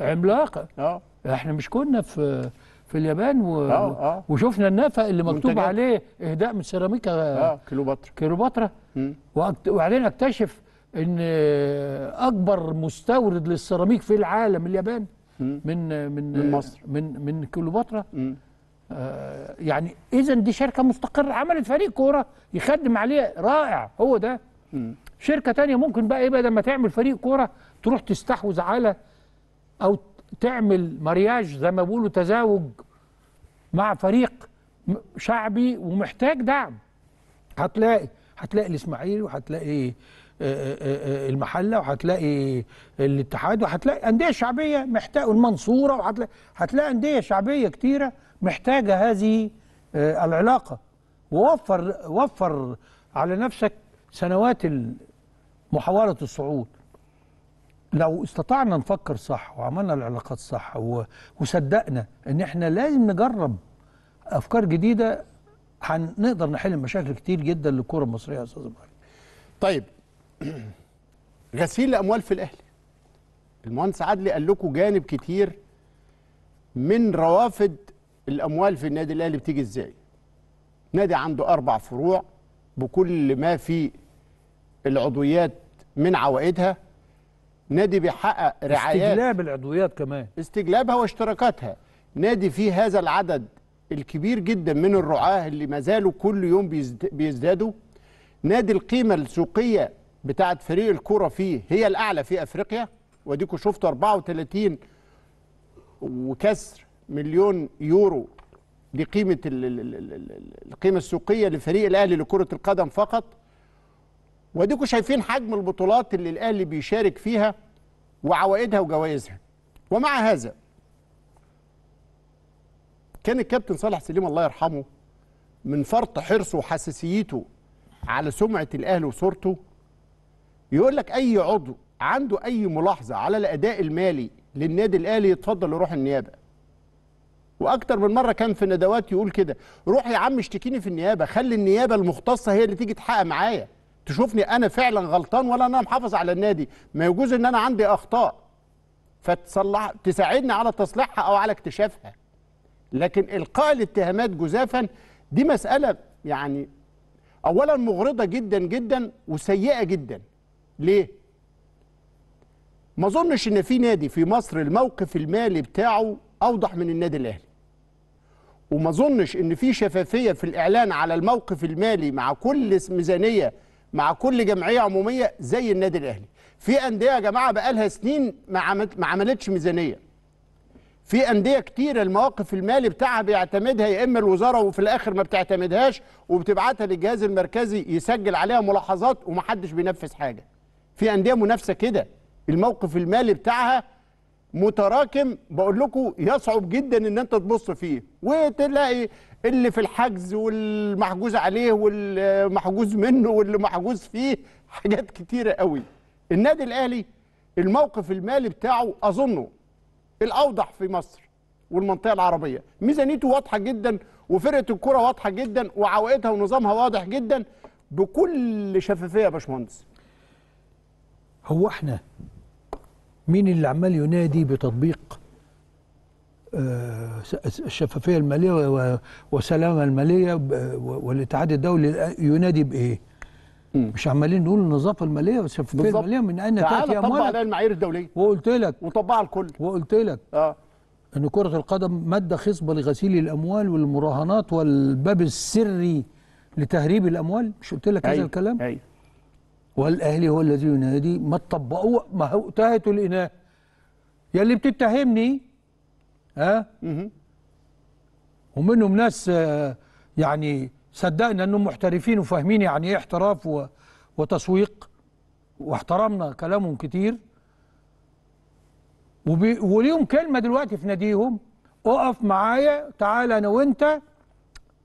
عملاقه اه احنا مش كنا في في اليابان و... أوه. أوه. وشفنا النفق اللي مكتوب منتجات. عليه اهداء من سيراميكا اه كليوباترا كليوباترا وبعدين اكتشف ان اكبر مستورد للسيراميك في العالم اليابان من من من مصر من من كليوباترا آه يعني اذا دي شركه مستقره عملت فريق كوره يخدم عليه رائع هو ده شركه تانية ممكن بقى ايه بدل ما تعمل فريق كوره تروح تستحوذ على او تعمل مرياج زي ما بيقولوا تزاوج مع فريق شعبي ومحتاج دعم هتلاقي هتلاقي الاسماعيلي وهتلاقي آه، آه، آه، المحله وهتلاقي الاتحاد وهتلاقي انديه شعبيه محتاجه المنصوره وهتلاقي هتلاقي انديه شعبيه كتيره محتاجه هذه العلاقه ووفر وفر على نفسك سنوات محاوله الصعود لو استطعنا نفكر صح وعملنا العلاقات صح وصدقنا ان احنا لازم نجرب افكار جديده هنقدر نحل مشاكل كتير جدا للكره المصريه يا استاذ
طيب غسيل الاموال في الاهلي المهندس عدلي قال لكم جانب كتير من روافد الاموال في النادي الاهلي بتيجي ازاي نادي عنده اربع فروع بكل ما في العضويات من عوائدها نادي بيحقق رعايات استجلاب العضويات كمان استجلابها واشتراكاتها نادي فيه هذا العدد الكبير جدا من الرعاه اللي ما زالوا كل يوم بيزدادوا نادي القيمه السوقيه بتاعت فريق الكوره فيه هي الاعلى في افريقيا واديكم شفتوا 34 وكسر مليون يورو لقيمه القيمه السوقيه لفريق الاهلي لكره القدم فقط واديكم شايفين حجم البطولات اللي الاهلي بيشارك فيها وعوائدها وجوائزها ومع هذا كان الكابتن صالح سليم الله يرحمه من فرط حرصه وحساسيته على سمعه الاهلي وصورته يقول لك اي عضو عنده اي ملاحظه على الاداء المالي للنادي الاهلي يتفضل يروح النيابه واكتر من مره كان في ندوات يقول كده روح يا عم اشتكيني في النيابه خلي النيابه المختصه هي اللي تيجي تحقق معايا تشوفني انا فعلا غلطان ولا انا محافظ على النادي ما يجوز ان انا عندي اخطاء فتصلح تساعدني على تصليحها او على اكتشافها لكن القاء الاتهامات جزافا دي مساله يعني اولا مغرضه جدا جدا وسيئه جدا ليه؟ ما اظنش ان في نادي في مصر الموقف المالي بتاعه اوضح من النادي الاهلي وما اظنش ان في شفافيه في الاعلان على الموقف المالي مع كل ميزانيه مع كل جمعيه عموميه زي النادي الاهلي في انديه يا جماعه بقى لها سنين ما عملتش ميزانيه في انديه كتير المواقف المالي بتاعها بيعتمدها يا اما الوزاره وفي الاخر ما بتعتمدهاش وبتبعتها للجهاز المركزي يسجل عليها ملاحظات ومحدش بينفذ حاجه في انديه منافسه كده الموقف المالي بتاعها متراكم بقول لكم يصعب جدا ان انت تبص فيه وتلاقي اللي في الحجز والمحجوز عليه والمحجوز منه واللي محجوز فيه حاجات كتيره قوي النادي الاهلي الموقف المالي بتاعه اظنه الاوضح في مصر والمنطقه العربيه ميزانيته واضحه جدا وفرقه الكره واضحه جدا وعوائدها ونظامها واضح جدا بكل شفافيه يا باشمهندس هو احنا مين اللي عمال
ينادي بتطبيق آه، الشفافيه الماليه والسلامه الماليه والاتحاد الدولي ينادي بايه؟ مش عمالين نقول النظافه الماليه والشفافيه الماليه من اين تاتي تعالى طبق عليها
المعايير الدوليه وقلت لك
وطبقها على الكل وقلت لك اه ان كره القدم ماده خصبه لغسيل الاموال والمراهنات والباب السري لتهريب الاموال مش قلت لك هذا الكلام؟ ايوه والاهلي هو الذي ينادي ما تطبقوا ما هو انتهتوا الاناه يا اللي بتتهمني ها ومنهم ناس آه، يعني صدقنا انهم محترفين وفاهمين يعني ايه احتراف و... وتسويق واحترمنا كلامهم كتير وبي... وليهم كلمه دلوقتي في ناديهم اقف معايا تعالى انا وانت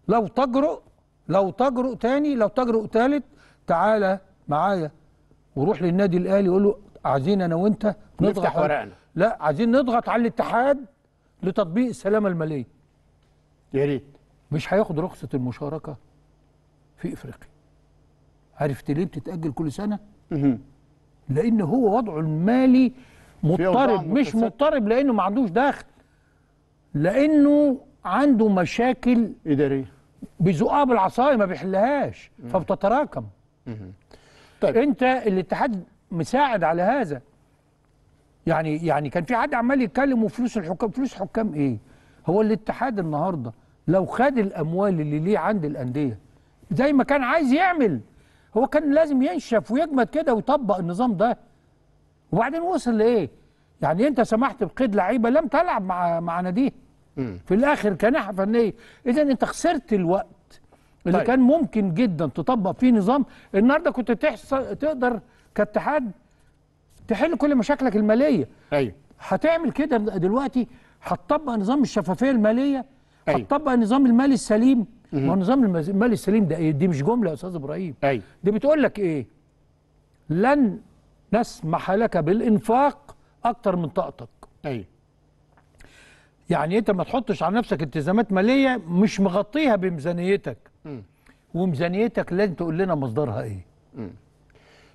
لو تجرؤ لو تجرؤ تاني لو تجرؤ تالت تعالى معايا وروح للنادي الاهلي يقول له عايزين انا وانت نضغط نفتح ورقنا لا عايزين نضغط على الاتحاد لتطبيق السلامه الماليه يا ريت مش هياخد رخصه المشاركه في افريقيا عرفت ليه بتتاجل كل سنه لان هو وضعه المالي مضطرب مش مضطرب لانه ما عندوش دخل لانه عنده مشاكل اداريه بذؤاب بالعصايه ما بيحلهاش فبتتراكم طيب. انت الاتحاد مساعد على هذا يعني يعني كان في حد عمال يتكلم وفلوس الحكام فلوس حكام ايه هو الاتحاد النهارده لو خد الاموال اللي ليه عند الانديه زي ما كان عايز يعمل هو كان لازم ينشف ويجمد كده ويطبق النظام ده وبعدين وصل لايه يعني انت سمحت بقيد لعيبه لم تلعب مع مع ناديه في الاخر كناحه فنيه اذا انت خسرت الوقت اللي طيب. كان ممكن جدا تطبق فيه نظام النهارده كنت تحصل تقدر كاتحاد تحل كل مشاكلك الماليه ايوه هتعمل كده دلوقتي هتطبق نظام الشفافيه الماليه أيوة. هتطبق نظام المال السليم ما هو نظام المال السليم ده إيه؟ دي مش جمله يا استاذ ابراهيم أيوة. دي بتقول لك ايه لن نسمح لك بالانفاق اكتر من طاقتك ايوه يعني انت ما تحطش على نفسك التزامات ماليه مش مغطيها بميزانيتك وميزانيتك لازم تقول لنا مصدرها ايه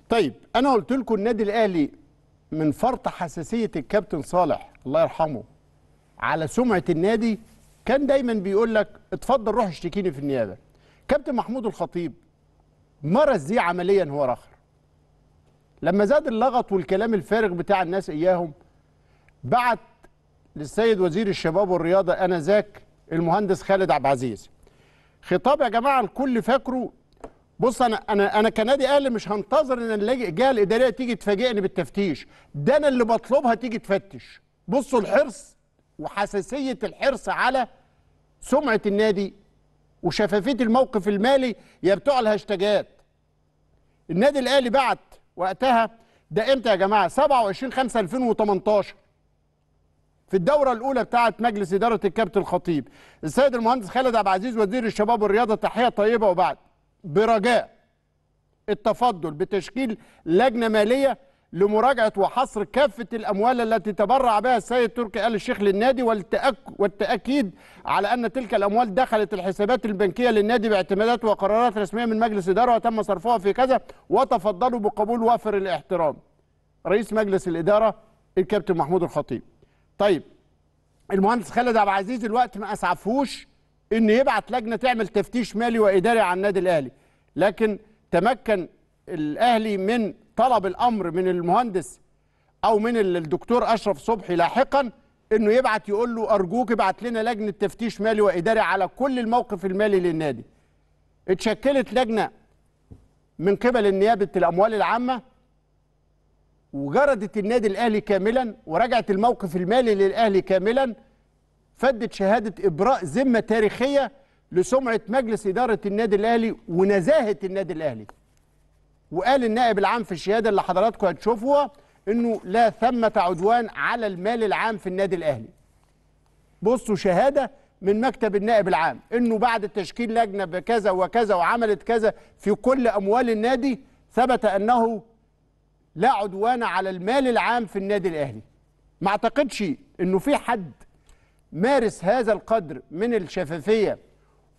طيب انا قلت لكم النادي الاهلي من فرط حساسيه الكابتن صالح الله يرحمه على سمعه النادي كان دايما بيقول لك اتفضل روح اشتكيني في النيابه كابتن محمود الخطيب مرض دي عمليا هو رخر لما زاد اللغط والكلام الفارغ بتاع الناس اياهم بعت للسيد وزير الشباب والرياضه انذاك المهندس خالد عبد العزيز خطاب يا جماعه الكل فاكره بص انا انا انا كنادي اهلي مش هنتظر ان الجهه الاداريه تيجي تفاجئني بالتفتيش ده انا اللي بطلبها تيجي تفتش بصوا الحرص وحساسيه الحرص على سمعه النادي وشفافيه الموقف المالي يا بتوع الهاشتاجات النادي الاهلي بعت وقتها ده امتى يا جماعه 27 5 2018 في الدورة الأولى بتاعة مجلس إدارة الكابتن الخطيب السيد المهندس خالد عبد العزيز وزير الشباب والرياضة تحية طيبة وبعد برجاء التفضل بتشكيل لجنة مالية لمراجعة وحصر كافة الأموال التي تبرع بها السيد تركي آل الشيخ للنادي والتأك والتأكيد على أن تلك الأموال دخلت الحسابات البنكية للنادي باعتمادات وقرارات رسمية من مجلس إدارة وتم صرفها في كذا وتفضلوا بقبول وافر الاحترام رئيس مجلس الإدارة الكابتن محمود الخطيب طيب المهندس خالد عبد العزيز دلوقتي ما اسعفوش ان يبعت لجنه تعمل تفتيش مالي واداري عن النادي الاهلي لكن تمكن الاهلي من طلب الامر من المهندس او من الدكتور اشرف صبحي لاحقا انه يبعت يقول له ارجوك ابعت لنا لجنه تفتيش مالي واداري على كل الموقف المالي للنادي اتشكلت لجنه من قبل النيابه الاموال العامه وجردت النادي الاهلي كاملا ورجعت الموقف المالي للاهلي كاملا فدت شهاده ابراء ذمه تاريخيه لسمعه مجلس اداره النادي الاهلي ونزاهه النادي الاهلي. وقال النائب العام في الشهاده اللي حضراتكم هتشوفوها انه لا ثمه عدوان على المال العام في النادي الاهلي. بصوا شهاده من مكتب النائب العام انه بعد تشكيل لجنه بكذا وكذا وعملت كذا في كل اموال النادي ثبت انه لا عدوان على المال العام في النادي الاهلي ما اعتقدش انه في حد مارس هذا القدر من الشفافيه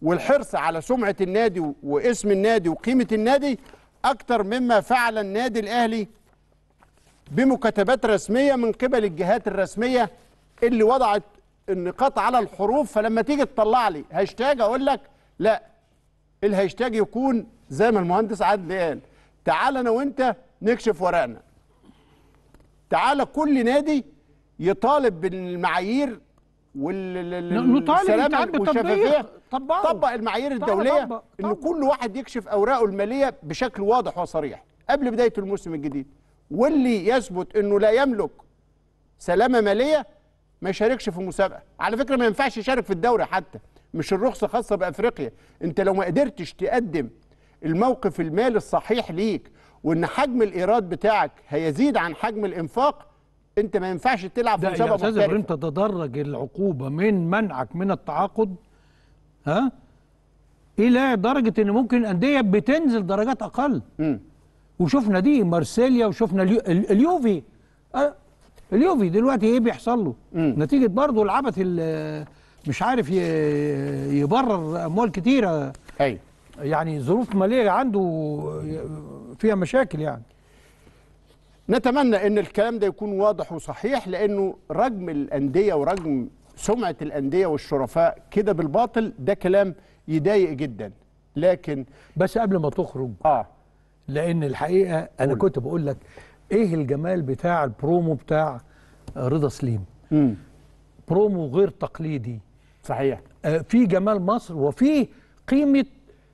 والحرص على سمعه النادي واسم النادي وقيمه النادي اكتر مما فعل النادي الاهلي بمكاتبات رسميه من قبل الجهات الرسميه اللي وضعت النقاط على الحروف فلما تيجي تطلع لي هاشتاج اقول لك لا الهاشتاج يكون زي ما المهندس عادل قال تعال انا وانت نكشف ورقنا تعالى كل نادي يطالب بالمعايير والسلام والشفافيه طبق المعايير الدوليه طبق. طبق. ان كل واحد يكشف اوراقه الماليه بشكل واضح وصريح قبل بدايه الموسم الجديد واللي يثبت انه لا يملك سلامه ماليه ما يشاركش في مسابقه على فكره ما ينفعش يشارك في الدوري حتى مش الرخصه خاصه بافريقيا انت لو ما قدرتش تقدم الموقف المالي الصحيح ليك وان حجم الايراد بتاعك هيزيد عن حجم الانفاق انت ما ينفعش تلعب في مسابقه محترفه يا استاذ ابراهيم
تتدرج العقوبه من منعك من التعاقد ها الى درجه ان ممكن انديه بتنزل درجات اقل م. وشفنا دي مارسيليا وشفنا اليو... اليوفي آه، اليوفي دلوقتي ايه بيحصل له م. نتيجه برضه العبث مش عارف يبرر اموال كتيره ايوه يعني ظروف ماليه عنده فيها
مشاكل يعني نتمنى ان الكلام ده يكون واضح وصحيح لانه رجم الانديه ورجم سمعه الانديه والشرفاء كده بالباطل ده كلام يضايق جدا لكن بس قبل ما تخرج اه لان
الحقيقه انا قول. كنت بقول لك ايه الجمال بتاع البرومو بتاع رضا سليم مم. برومو غير تقليدي صحيح آه في جمال مصر وفي قيمه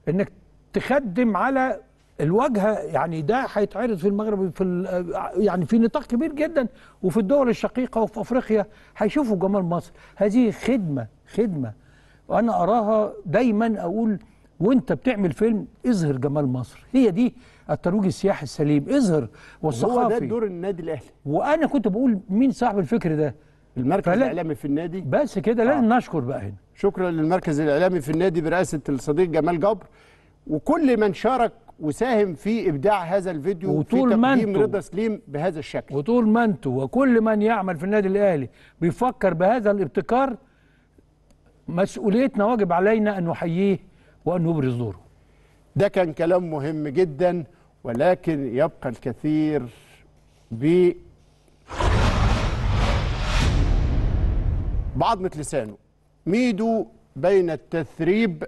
انك تخدم على الواجهه يعني ده هيتعرض في المغرب في يعني في نطاق كبير جدا وفي الدول الشقيقه وفي افريقيا هيشوفوا جمال مصر هذه خدمه خدمه وانا اراها دايما اقول وانت بتعمل فيلم اظهر جمال مصر هي دي الترويج السياحي السليم اظهر والثقافي هو ده دور
النادي الاهلي
وانا كنت بقول مين صاحب الفكر ده
المركز فلا. الاعلامي في النادي بس كده لازم آه. نشكر بقى هنا شكرا للمركز الاعلامي في النادي برئاسه الصديق جمال جبر وكل من شارك وساهم في ابداع هذا الفيديو وطول في تقديم رضا سليم بهذا الشكل وطول ما انتم وكل من يعمل في النادي
الاهلي بيفكر بهذا الابتكار مسؤوليتنا واجب علينا ان
نحييه وان نبرز دوره ده كان كلام مهم جدا ولكن يبقى الكثير بالتعليق بعظمة لسانه ميدو بين التثريب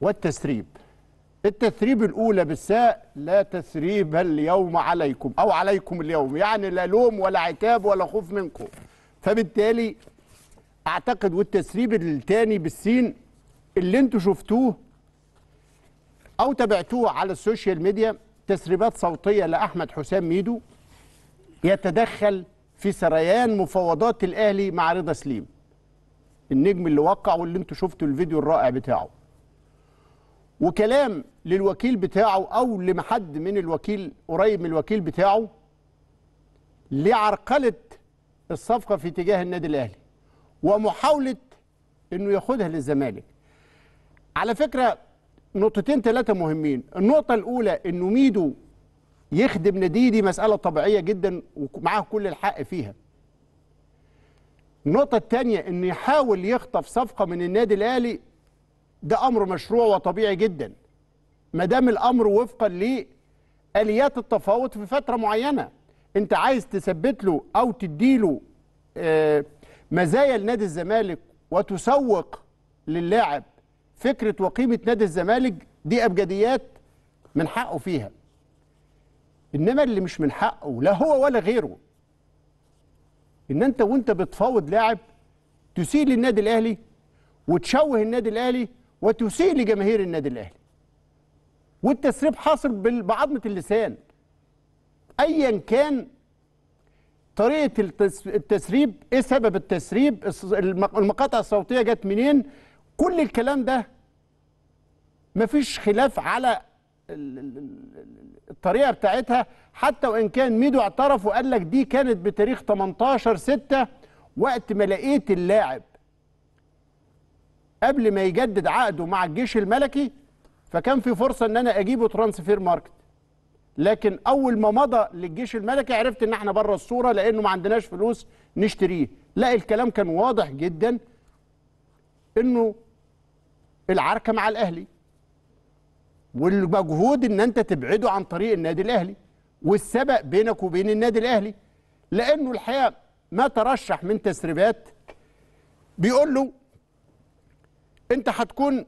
والتسريب التثريب الأولى بالساء لا تثريب اليوم عليكم أو عليكم اليوم يعني لا لوم ولا عتاب ولا خوف منكم فبالتالي أعتقد والتسريب الثاني بالسين اللي انتوا شفتوه أو تابعتوه على السوشيال ميديا تسريبات صوتية لأحمد حسام ميدو يتدخل في سريان مفاوضات الأهلي مع رضا سليم النجم اللي وقع واللي انتوا شفتوا الفيديو الرائع بتاعه وكلام للوكيل بتاعه او لمحد من الوكيل قريب من الوكيل بتاعه لعرقله الصفقه في اتجاه النادي الاهلي ومحاوله انه ياخدها للزمالك على فكره نقطتين ثلاثه مهمين النقطه الاولى انه ميدو يخدم ناديه دي مساله طبيعيه جدا ومعاه كل الحق فيها النقطة الثانية إن يحاول يخطف صفقة من النادي الأهلي ده أمر مشروع وطبيعي جدا ما دام الأمر وفقا لآليات التفاوض في فترة معينة أنت عايز تثبت له أو تديله آه، مزايا لنادي الزمالك وتسوق للاعب فكرة وقيمة نادي الزمالك دي أبجديات من حقه فيها إنما اللي مش من حقه لا هو ولا غيره ان انت وانت بتفاوض لاعب تسيء للنادي الاهلي وتشوه النادي الاهلي وتسيء لجماهير النادي الاهلي والتسريب حاصل بعظمه اللسان ايا كان طريقه التسريب ايه سبب التسريب المقاطع الصوتيه جت منين كل الكلام ده مفيش خلاف على الطريقه بتاعتها حتى وان كان ميدو اعترف وقال لك دي كانت بتاريخ 18 6 وقت ما لقيت اللاعب قبل ما يجدد عقده مع الجيش الملكي فكان في فرصه ان انا اجيبه ترانسفير ماركت لكن اول ما مضى للجيش الملكي عرفت ان احنا بره الصوره لانه ما عندناش فلوس نشتريه لا الكلام كان واضح جدا انه العركه مع الاهلي والمجهود ان انت تبعده عن طريق النادي الاهلي والسبق بينك وبين النادي الاهلي لانه الحقيقه ما ترشح من تسريبات بيقول له انت هتكون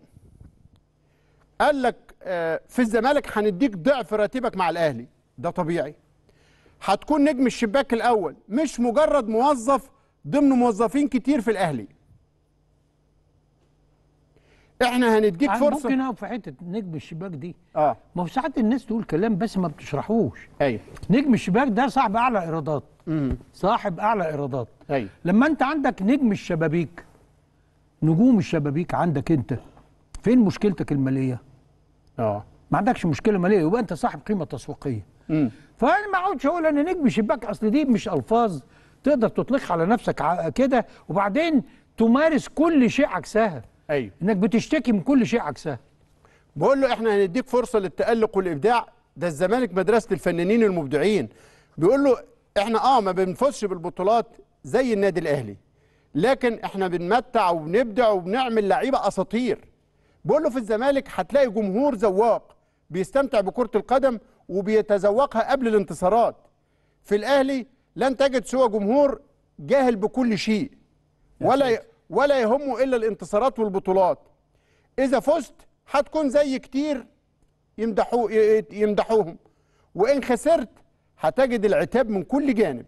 قال لك آه، في الزمالك هنديك ضعف راتبك مع الاهلي ده طبيعي هتكون نجم الشباك الاول مش مجرد موظف ضمن موظفين كتير في الاهلي احنا
هنديك يعني فرصه ممكن
اقف في حته نجم الشباك دي
اه ما هو ساعات الناس تقول كلام بس ما بتشرحوش ايوه نجم الشباك ده صاحب اعلى ايرادات صاحب اعلى ايرادات ايوه لما انت عندك نجم الشبابيك نجوم الشبابيك عندك انت فين مشكلتك الماليه؟ اه ما عندكش مشكله ماليه يبقى انت صاحب قيمه تسويقيه امم فانا ما اقعدش اقول انا نجم شباك اصل دي مش الفاظ تقدر تطلقها على نفسك كده وبعدين تمارس كل شيء عكسها ايوه انك بتشتكي من كل
شيء عكسها بقول له احنا هنديك فرصه للتالق والابداع ده الزمالك مدرسه الفنانين المبدعين بيقول له احنا اه ما بنفوزش بالبطولات زي النادي الاهلي لكن احنا بنمتع وبنبدع وبنعمل لعيبه اساطير بقول له في الزمالك هتلاقي جمهور ذواق بيستمتع بكره القدم وبيتذوقها قبل الانتصارات في الاهلي لن تجد سوى جمهور جاهل بكل شيء ولا ولا يهمه الا الانتصارات والبطولات اذا فزت هتكون زي كتير يمدحو يمدحوهم وان خسرت هتجد العتاب من كل جانب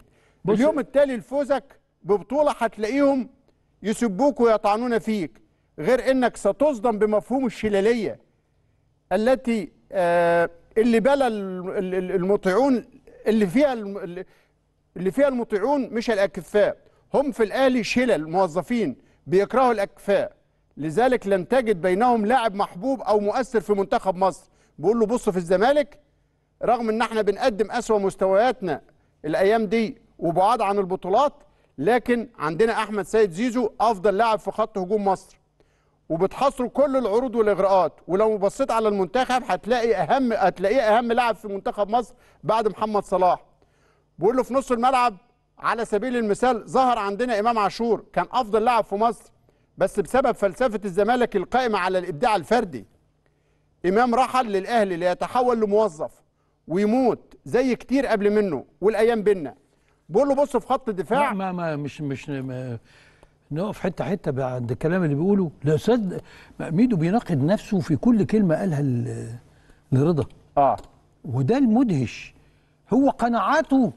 اليوم التالي لفوزك ببطوله هتلاقيهم يسبوك ويطعنون فيك غير انك ستصدم بمفهوم الشلاليه التي آه اللي بلى المطيعون اللي فيها اللي فيها المطيعون مش الاكفاء هم في الاهلي شلل موظفين بيكرهوا الأكفاء لذلك لن تجد بينهم لاعب محبوب أو مؤثر في منتخب مصر بيقول له بص في الزمالك رغم ان احنا بنقدم أسوأ مستوياتنا الأيام دي وبعاد عن البطولات لكن عندنا أحمد سيد زيزو أفضل لاعب في خط هجوم مصر وبتحصروا كل العروض والاغراءات ولو بصيت على المنتخب هتلاقي اهم هتلاقيه اهم لاعب في منتخب مصر بعد محمد صلاح بيقول له في نص الملعب على سبيل المثال ظهر عندنا إمام عاشور كان أفضل لاعب في مصر بس بسبب فلسفة الزمالك القائمة على الإبداع الفردي إمام رحل للأهلي ليتحول لموظف ويموت زي كتير قبل منه والأيام بينا بقول له بص في خط الدفاع
ما ما مش مش ما نقف حته حته عند الكلام اللي بيقوله الاستاذ ميدو بيناقض نفسه في كل كلمه قالها لرضا اه وده المدهش هو قناعاته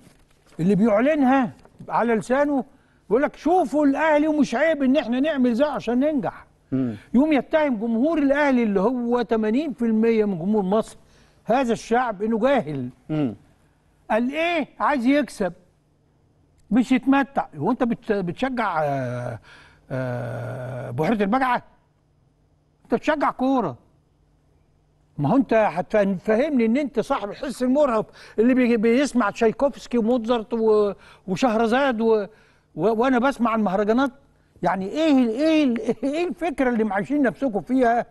اللي بيعلنها على لسانه يقول لك شوفوا الاهلي ومش عيب ان احنا نعمل ده عشان ننجح مم. يوم يتهم جمهور الاهلي اللي هو 80% من جمهور مصر هذا الشعب انه جاهل مم. قال ايه عايز يكسب مش يتمتع هو انت بتشجع آه، آه، بحيره البجعه انت بتشجع كوره ما هو انت هتفهمني ان انت صاحب الحس المرهف اللي بيسمع تشايكوفسكي وموتزارت وشهرزاد و... و... وانا بسمع المهرجانات يعني ايه ايه ايه الفكره اللي معيشين نفسكم فيها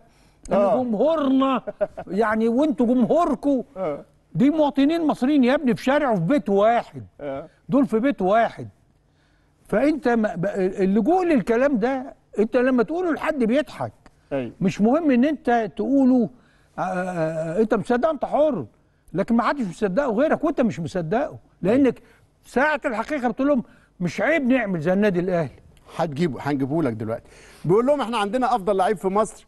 آه. جمهورنا يعني وانتوا جمهوركم آه. دي مواطنين مصريين يا ابني في شارع وفي بيت واحد آه. دول في بيت واحد فانت اللي جول الكلام ده انت لما تقوله لحد بيضحك مش مهم ان انت تقوله آه، آه، آه، انت مصدق انت حر لكن ما حدش مصدقه غيرك وانت مش مصدقه لانك ساعه الحقيقه بتقول لهم مش عيب نعمل زي النادي
الاهلي هتجيبه هنجيبه لك دلوقتي بيقول لهم احنا عندنا افضل لعيب في مصر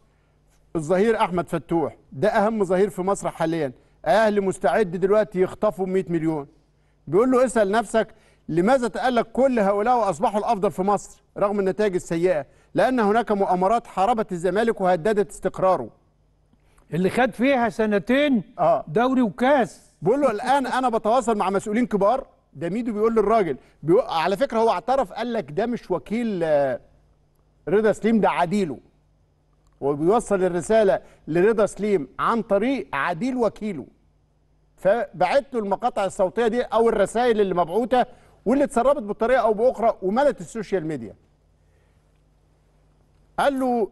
الظهير احمد فتوح ده اهم ظهير في مصر حاليا اهلي مستعد دلوقتي يخطفوا 100 مليون بيقول له اسال نفسك لماذا تالق كل هؤلاء واصبحوا الافضل في مصر رغم النتائج السيئه لان هناك مؤامرات حاربت الزمالك وهددت استقراره اللي خد فيها سنتين آه. دوري وكاس بيقول له الان انا بتواصل مع مسؤولين كبار ده ميدو بيقول للراجل بيقول على فكره هو اعترف قال لك ده مش وكيل آه، رضا سليم ده عديله وبيوصل الرساله لرضا سليم عن طريق عديل وكيله فبعت له المقاطع الصوتيه دي او الرسائل اللي مبعوته واللي اتسربت بطريقه او باخرى وملت السوشيال ميديا قال له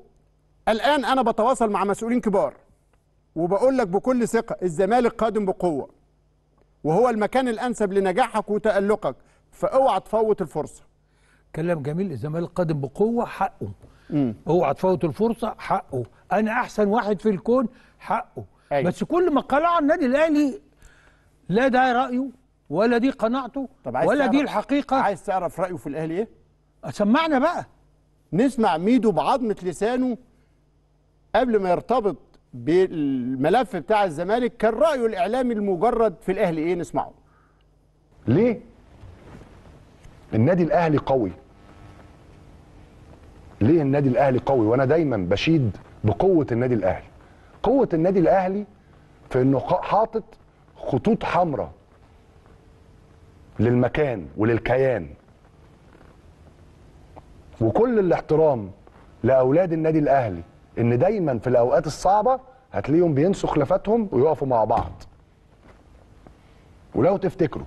الان انا بتواصل مع مسؤولين كبار وبقول لك بكل ثقة الزمالك قادم بقوة وهو المكان الأنسب لنجاحك وتألقك فاوعى تفوت الفرصة كلام جميل الزمالك قادم بقوة حقه اوعى تفوت الفرصة حقه أنا أحسن
واحد في الكون حقه أيوة. بس كل ما قال عن النادي الأهلي لا ده
رأيه ولا دي قناعته طب عايز ولا تعرف دي الحقيقة عايز تعرف رأيه في الأهلي إيه؟ سمعنا بقى نسمع ميدو بعظمة لسانه قبل ما يرتبط بالملف بتاع الزمالك كان رايه الاعلامي المجرد في الاهلي ايه نسمعه
ليه النادي الاهلي قوي ليه النادي الاهلي قوي وانا دايما بشيد بقوه النادي الاهلي قوه النادي الاهلي في انه حاطط خطوط حمراء للمكان وللكيان وكل الاحترام لاولاد النادي الاهلي ان دايما في الاوقات الصعبه هتلاقيهم بينسوا خلافاتهم ويقفوا مع بعض ولو تفتكروا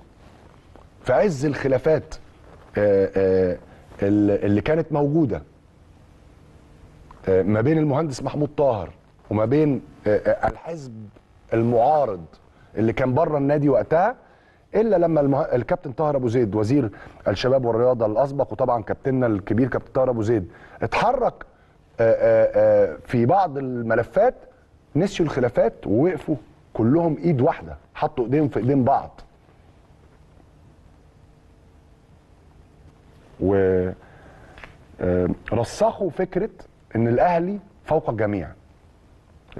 في عز الخلافات آه، آه، اللي كانت موجوده آه، ما بين المهندس محمود طاهر وما بين الحزب المعارض اللي كان بره النادي وقتها الا لما المه... الكابتن طاهر ابو زيد وزير الشباب والرياضه الاسبق وطبعا كابتننا الكبير كابتن طاهر ابو زيد اتحرك آه، آه، آه، في بعض الملفات نسيوا الخلافات ووقفوا كلهم ايد واحده حطوا ايديهم في ايدين بعض و رسخوا فكره ان الاهلي فوق الجميع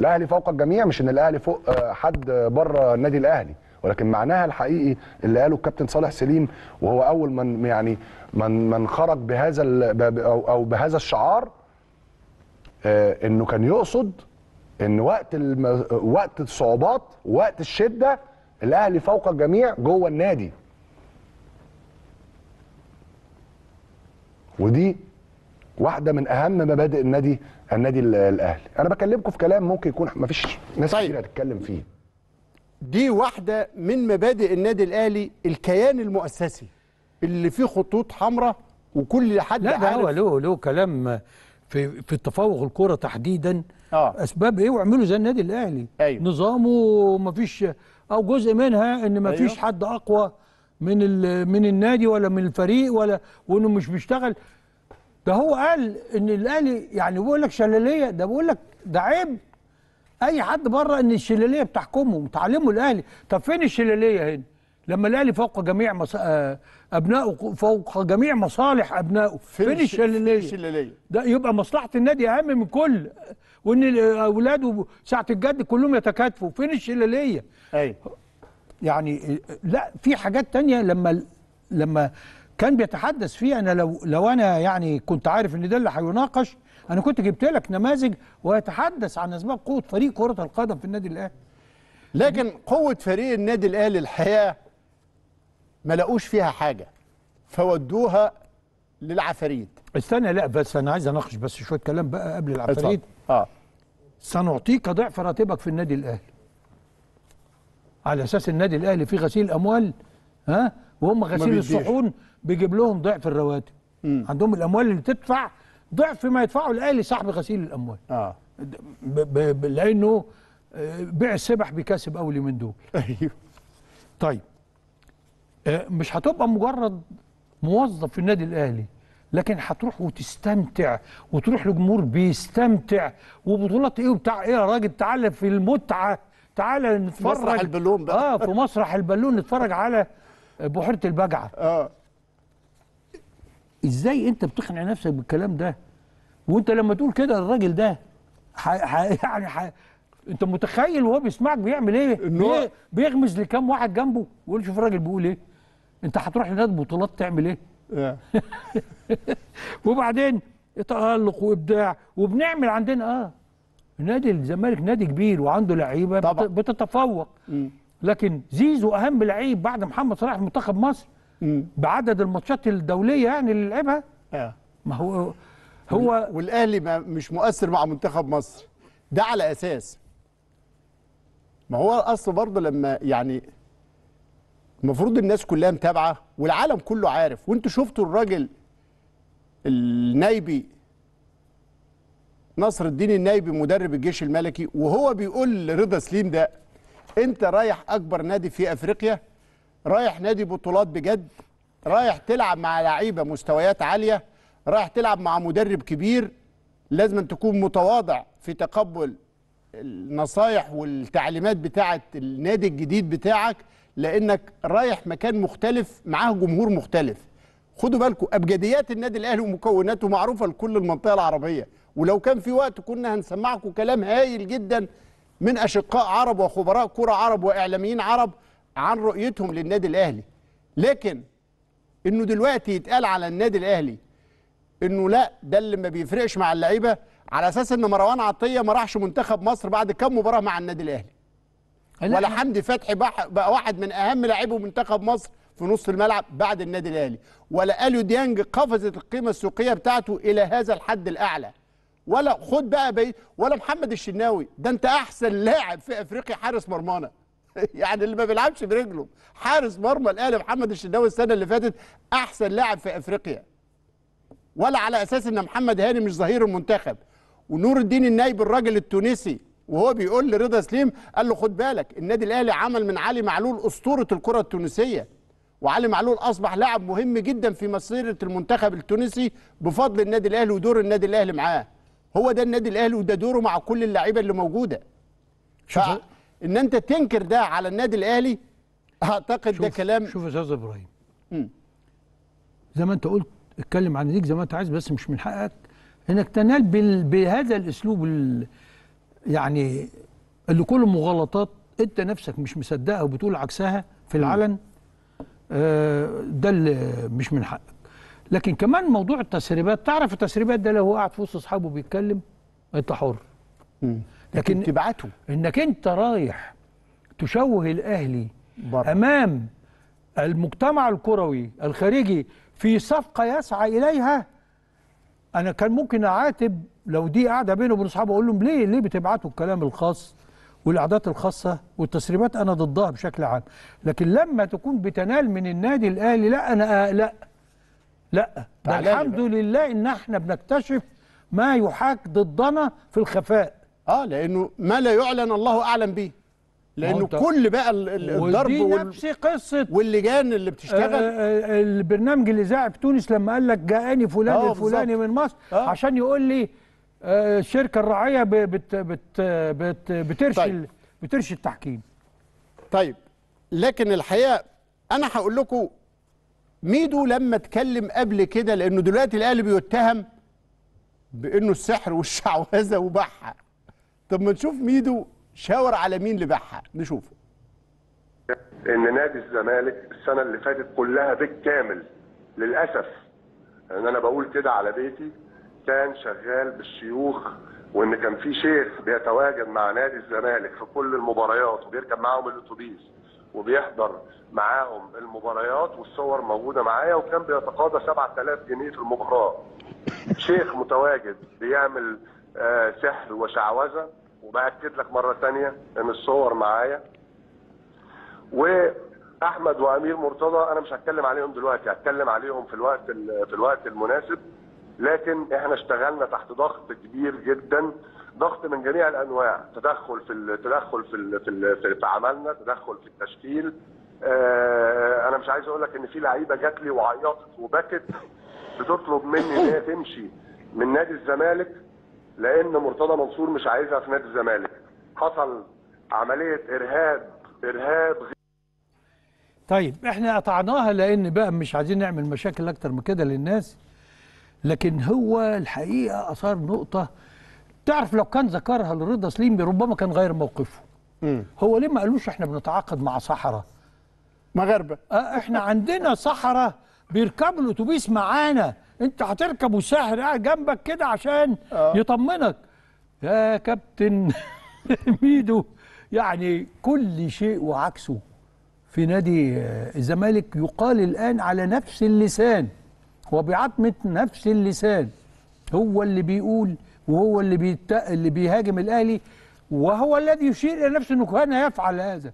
الاهلي فوق الجميع مش ان الاهلي فوق حد بره النادي الاهلي ولكن معناها الحقيقي اللي قاله الكابتن صالح سليم وهو اول من يعني من من خرج بهذا او بهذا الشعار آه، انه كان يقصد ان وقت الم... وقت الصعوبات وقت الشده الاهلي فوق الجميع جوه النادي ودي واحده من اهم مبادئ النادي النادي الاهلي انا بكلمكم في كلام
ممكن يكون مفيش ناس طيب. كتير هتتكلم فيه دي واحده من مبادئ النادي الاهلي الكيان المؤسسي اللي فيه خطوط حمراء وكل حد
لا ده هو له له كلام في في التفوق الكوره تحديدا آه. اسباب ايه واعملوا زي النادي الاهلي أيوه. نظامه ما فيش او جزء منها ان ما فيش أيوه. حد اقوى من من النادي ولا من الفريق ولا وانه مش بيشتغل ده هو قال ان الاهلي يعني بيقول لك شلاليه ده بيقول لك ده عيب اي حد بره ان الشلاليه بتحكمهم تعلموا الاهلي طب فين الشلاليه هنا لما الاهلي فوق جميع مص... آه ابنائه فوق جميع مصالح ابنائه فين الشلاليه ده يبقى مصلحه النادي اهم من كل وان اولاده ساعه الجد كلهم يتكاتفوا فين الشلاليه ايوه يعني لا في حاجات تانية لما لما كان بيتحدث فيه انا لو لو انا يعني كنت عارف ان ده اللي هيناقش انا كنت جبت لك نماذج ويتحدث عن اسباب
قوه فريق كره القدم في النادي الاهلي لكن قوه فريق النادي الاهلي الحقيقه ما لقوش فيها حاجه فودوها للعفاريت استنى لا بس انا عايز اناقش بس شويه كلام بقى قبل العفاريت اه سنعطيك
ضعف راتبك في النادي الاهلي على اساس النادي الاهلي فيه غسيل اموال ها وهم غسيل الصحون بيجيب لهم ضعف الرواتب عندهم الاموال اللي تدفع ضعف ما يدفعه الاهلي صاحب غسيل الاموال اه لانه آه، بيع السبح بيكسب اول من دول ايوه طيب آه، مش هتبقى مجرد موظف في النادي الاهلي لكن هتروح وتستمتع وتروح لجمهور بيستمتع وبطولات ايه وبتاع ايه يا راجل تعالى في المتعه تعالى نتفرج في مسرح البالون بقى اه في مسرح البالون نتفرج على بحيره البجعه اه ازاي انت بتقنع نفسك بالكلام ده وانت لما تقول كده الراجل ده ح... ح... يعني ح... انت متخيل وهو بيسمعك بيعمل ايه؟ بي... بيغمز لكام واحد جنبه ويقول شوف الراجل بيقول ايه انت هتروح هناك بطولات تعمل ايه؟ اه. وبعدين تالق وابداع وبنعمل عندنا اه نادي الزمالك نادي كبير وعنده لعيبه بتتفوق لكن زيزو اهم لعيب بعد محمد صلاح في منتخب مصر بعدد الماتشات الدوليه يعني اللي لعبها آه.
ما هو هو والاهلي مش مؤثر مع منتخب مصر ده على اساس ما هو الاصل برضه لما يعني المفروض الناس كلها متابعه والعالم كله عارف وانتوا شفتوا الراجل النايبي نصر الدين النايبي مدرب الجيش الملكي وهو بيقول لرضا سليم ده انت رايح اكبر نادي في افريقيا رايح نادي بطولات بجد رايح تلعب مع لعيبه مستويات عاليه رايح تلعب مع مدرب كبير لازم تكون متواضع في تقبل النصايح والتعليمات بتاعه النادي الجديد بتاعك لانك رايح مكان مختلف معاه جمهور مختلف خدوا بالكم ابجديات النادي الاهلي ومكوناته معروفه لكل المنطقه العربيه ولو كان في وقت كنا هنسمعكم كلام هايل جدا من اشقاء عرب وخبراء كره عرب واعلاميين عرب عن رؤيتهم للنادي الاهلي لكن انه دلوقتي يتقال على النادي الاهلي انه لا ده اللي ما بيفرقش مع اللعيبه على اساس ان مروان عطيه ما راحش منتخب مصر بعد كام مباراه مع النادي الاهلي ولا حمدي فتحي بقى واحد من اهم لاعبي منتخب مصر في نص الملعب بعد النادي الاهلي ولا اليو ديانج قفزت القيمه السوقيه بتاعته الى هذا الحد الاعلى ولا خد بقى بي ولا محمد الشناوي ده انت احسن لاعب في افريقيا حارس مرمانا يعني اللي ما بيلعبش برجله حارس مرمى الاهلي محمد الشناوي السنه اللي فاتت احسن لاعب في افريقيا ولا على اساس ان محمد هاني مش ظهير المنتخب ونور الدين النايب الراجل التونسي وهو بيقول لرضا سليم قال له خد بالك النادي الاهلي عمل من علي معلول اسطوره الكره التونسيه وعلي معلول اصبح لاعب مهم جدا في مسيره المنتخب التونسي بفضل النادي الاهلي ودور النادي الاهلي معاه هو ده النادي الاهلي وده دوره مع كل اللعيبه اللي موجوده شوف ان انت تنكر ده على النادي الاهلي اعتقد ده كلام شوف يا استاذ ابراهيم
زي ما انت قلت اتكلم عن ليك زي ما انت عايز بس مش من حقك انك تنال بهذا الاسلوب يعني اللي كله مغالطات انت نفسك مش مصدقها وبتقول عكسها في العلن آه ده اللي مش من حقك لكن كمان موضوع التسريبات تعرف التسريبات ده لو هو قاعد في وسط اصحابه بيتكلم انت حر لكن, تبعته انك انت رايح تشوه الاهلي بره. امام المجتمع الكروي الخارجي في صفقه يسعى اليها انا كان ممكن اعاتب لو دي قاعده بينه وبين اصحابه اقول لهم ليه ليه بتبعتوا الكلام الخاص والاعدادات الخاصه والتسريبات انا ضدها بشكل عام لكن لما تكون بتنال من النادي الاهلي لا انا آه لا لا الحمد لله ان احنا بنكتشف ما يحاك ضدنا في الخفاء اه لانه ما
لا يعلن الله اعلم به
لانه كل بقى الضرب ودي نفس
قصه واللجان اللي بتشتغل آه,
آه،, آه، البرنامج الاذاعي في تونس لما قال لك جاءني فلان آه، الفلاني من مصر آه عشان يقول لي الشركه الراعيه بت بت بت
بترشي طيب. بترشي التحكيم طيب لكن الحقيقه انا هقول لكم ميدو لما اتكلم قبل كده لانه دلوقتي الاهلي بيتهم بانه السحر والشعوذه وبحه طب ما نشوف ميدو شاور على مين اللي باعها نشوفه
ان نادي الزمالك السنه اللي فاتت كلها بالكامل للاسف ان انا بقول كده على بيتي كان شغال بالشيوخ وان كان في شيخ بيتواجد مع نادي الزمالك في كل المباريات وبيركب معاهم الاتوبيس وبيحضر معاهم المباريات والصور موجوده معايا وكان بيتقاضى 7000 جنيه في المباراه. شيخ متواجد بيعمل آه، سحر وشعوذه وباكد لك مره ثانيه ان الصور معايا واحمد وامير مرتضى انا مش هتكلم عليهم دلوقتي هتكلم عليهم في الوقت في الوقت المناسب لكن احنا اشتغلنا تحت ضغط كبير جدا ضغط من جميع الانواع تدخل في التدخل في في, في عملنا تدخل في التشكيل آه، انا مش عايز اقول لك ان في لعيبه جات لي وعيطت وبكت بتطلب مني ان هي تمشي من نادي الزمالك لان مرتضى منصور مش عايزها في نادي الزمالك حصل عمليه ارهاب ارهاب
طيب احنا قطعناها لان بقى مش عايزين نعمل مشاكل اكتر من كده للناس لكن هو الحقيقه اثار نقطه تعرف لو كان ذكرها لرضا سليم ربما كان غير موقفه م. هو ليه ما قالوش احنا بنتعاقد مع صحراء مغاربه اه احنا عندنا صحراء بيركب الاتوبيس معانا انت هتركب سهر قاعد جنبك كده عشان آه. يطمنك يا كابتن ميدو يعني كل شيء وعكسه في نادي آه، الزمالك يقال الآن على نفس اللسان وبعتمة نفس اللسان هو اللي بيقول وهو اللي, بيت... اللي بيهاجم الأهلي
وهو الذي يشير إلى نفسه أنه كان يفعل هذا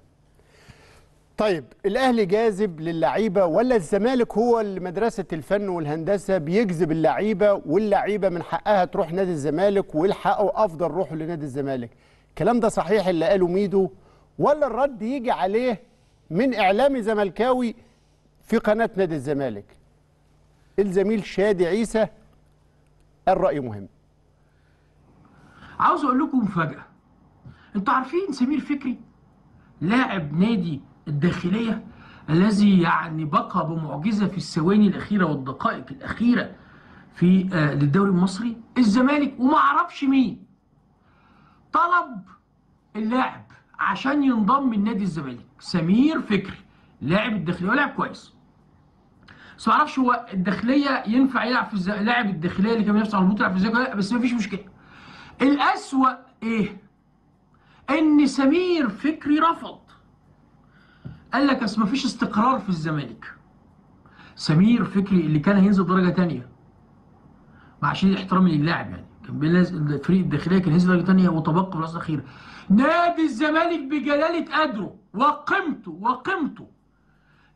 طيب الاهلي جاذب للعيبه ولا الزمالك هو اللي مدرسه الفن والهندسه بيجذب اللعيبه واللعيبه من حقها تروح نادي الزمالك ويلحقوا افضل روحوا لنادي الزمالك الكلام ده صحيح اللي قاله ميدو ولا الرد يجي عليه من اعلامي زملكاوي في قناه نادي الزمالك الزميل شادي عيسى الراي مهم
عاوز اقول لكم مفاجاه انتوا عارفين سمير فكري لاعب نادي الداخلية الذي يعني بقى بمعجزة في الثواني الأخيرة والدقائق الأخيرة في آه، للدوري المصري الزمالك وما اعرفش مين طلب اللاعب عشان ينضم لنادي الزمالك سمير فكري لاعب الداخليه ولاعب كويس بس ما اعرفش هو الداخليه ينفع يلعب في الزمالك لاعب الداخليه اللي كان بينافس على الهبوط يلعب في الزمالك لا بس ما فيش مشكله الاسوأ ايه ان سمير فكري رفض قال لك اصل مفيش استقرار في الزمالك سمير فكري اللي كان هينزل درجه ثانيه مع شديد احترامي للاعب يعني كان الفريق الداخليه كان هينزل درجه ثانيه وتبقى في الاصل الاخير نادي الزمالك بجلاله قدره وقيمته وقيمته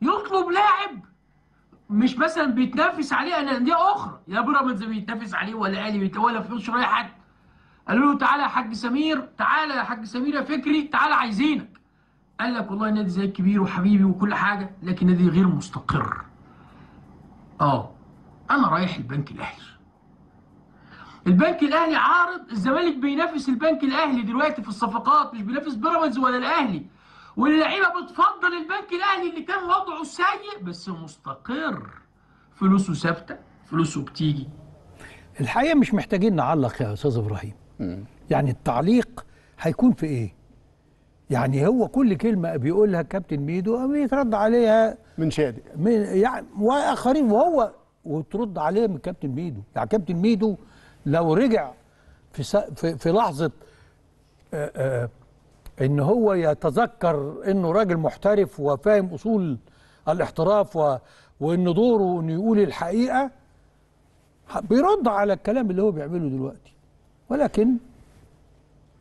يطلب لاعب مش مثلا بيتنافس عليه دي اخرى يا بيراميدز بيتنافس عليه ولا اهلي ولا فلوس رايح حد قالوا له تعالى يا حاج سمير تعالى يا حاج سمير يا فكري تعالى عايزينك قال لك والله نادي زي كبير وحبيبي وكل حاجه لكن نادي غير مستقر اه انا رايح البنك الاهلي البنك الاهلي عارض الزمالك بينافس البنك الاهلي دلوقتي في الصفقات مش بينافس بيراميدز ولا الاهلي واللعيبه بتفضل البنك الاهلي اللي كان وضعه سيء بس مستقر
فلوسه ثابته فلوسه بتيجي الحقيقه مش محتاجين نعلق يا استاذ ابراهيم يعني التعليق هيكون في ايه يعني هو كل كلمه بيقولها كابتن ميدو بيترد عليها من شادي من يعني واخرين وهو وترد عليه من كابتن ميدو يعني كابتن ميدو لو رجع في في, في لحظه آآ آه، آآ آه، ان هو يتذكر انه راجل محترف وفاهم اصول الاحتراف و وان دوره انه يقول الحقيقه بيرد على الكلام اللي هو بيعمله دلوقتي ولكن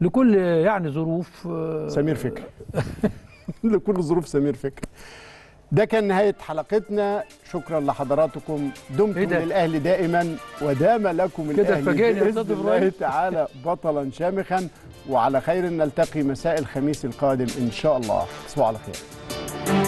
لكل يعني
ظروف آه، سمير فكر لكل ظروف سمير فكر ده كان نهاية حلقتنا شكرا لحضراتكم دمتم إيه للأهل دائما ودام لكم الأهل بإذن الله تعالى بطلا شامخا وعلى خير نلتقي مساء الخميس القادم إن شاء الله تصبحوا على خير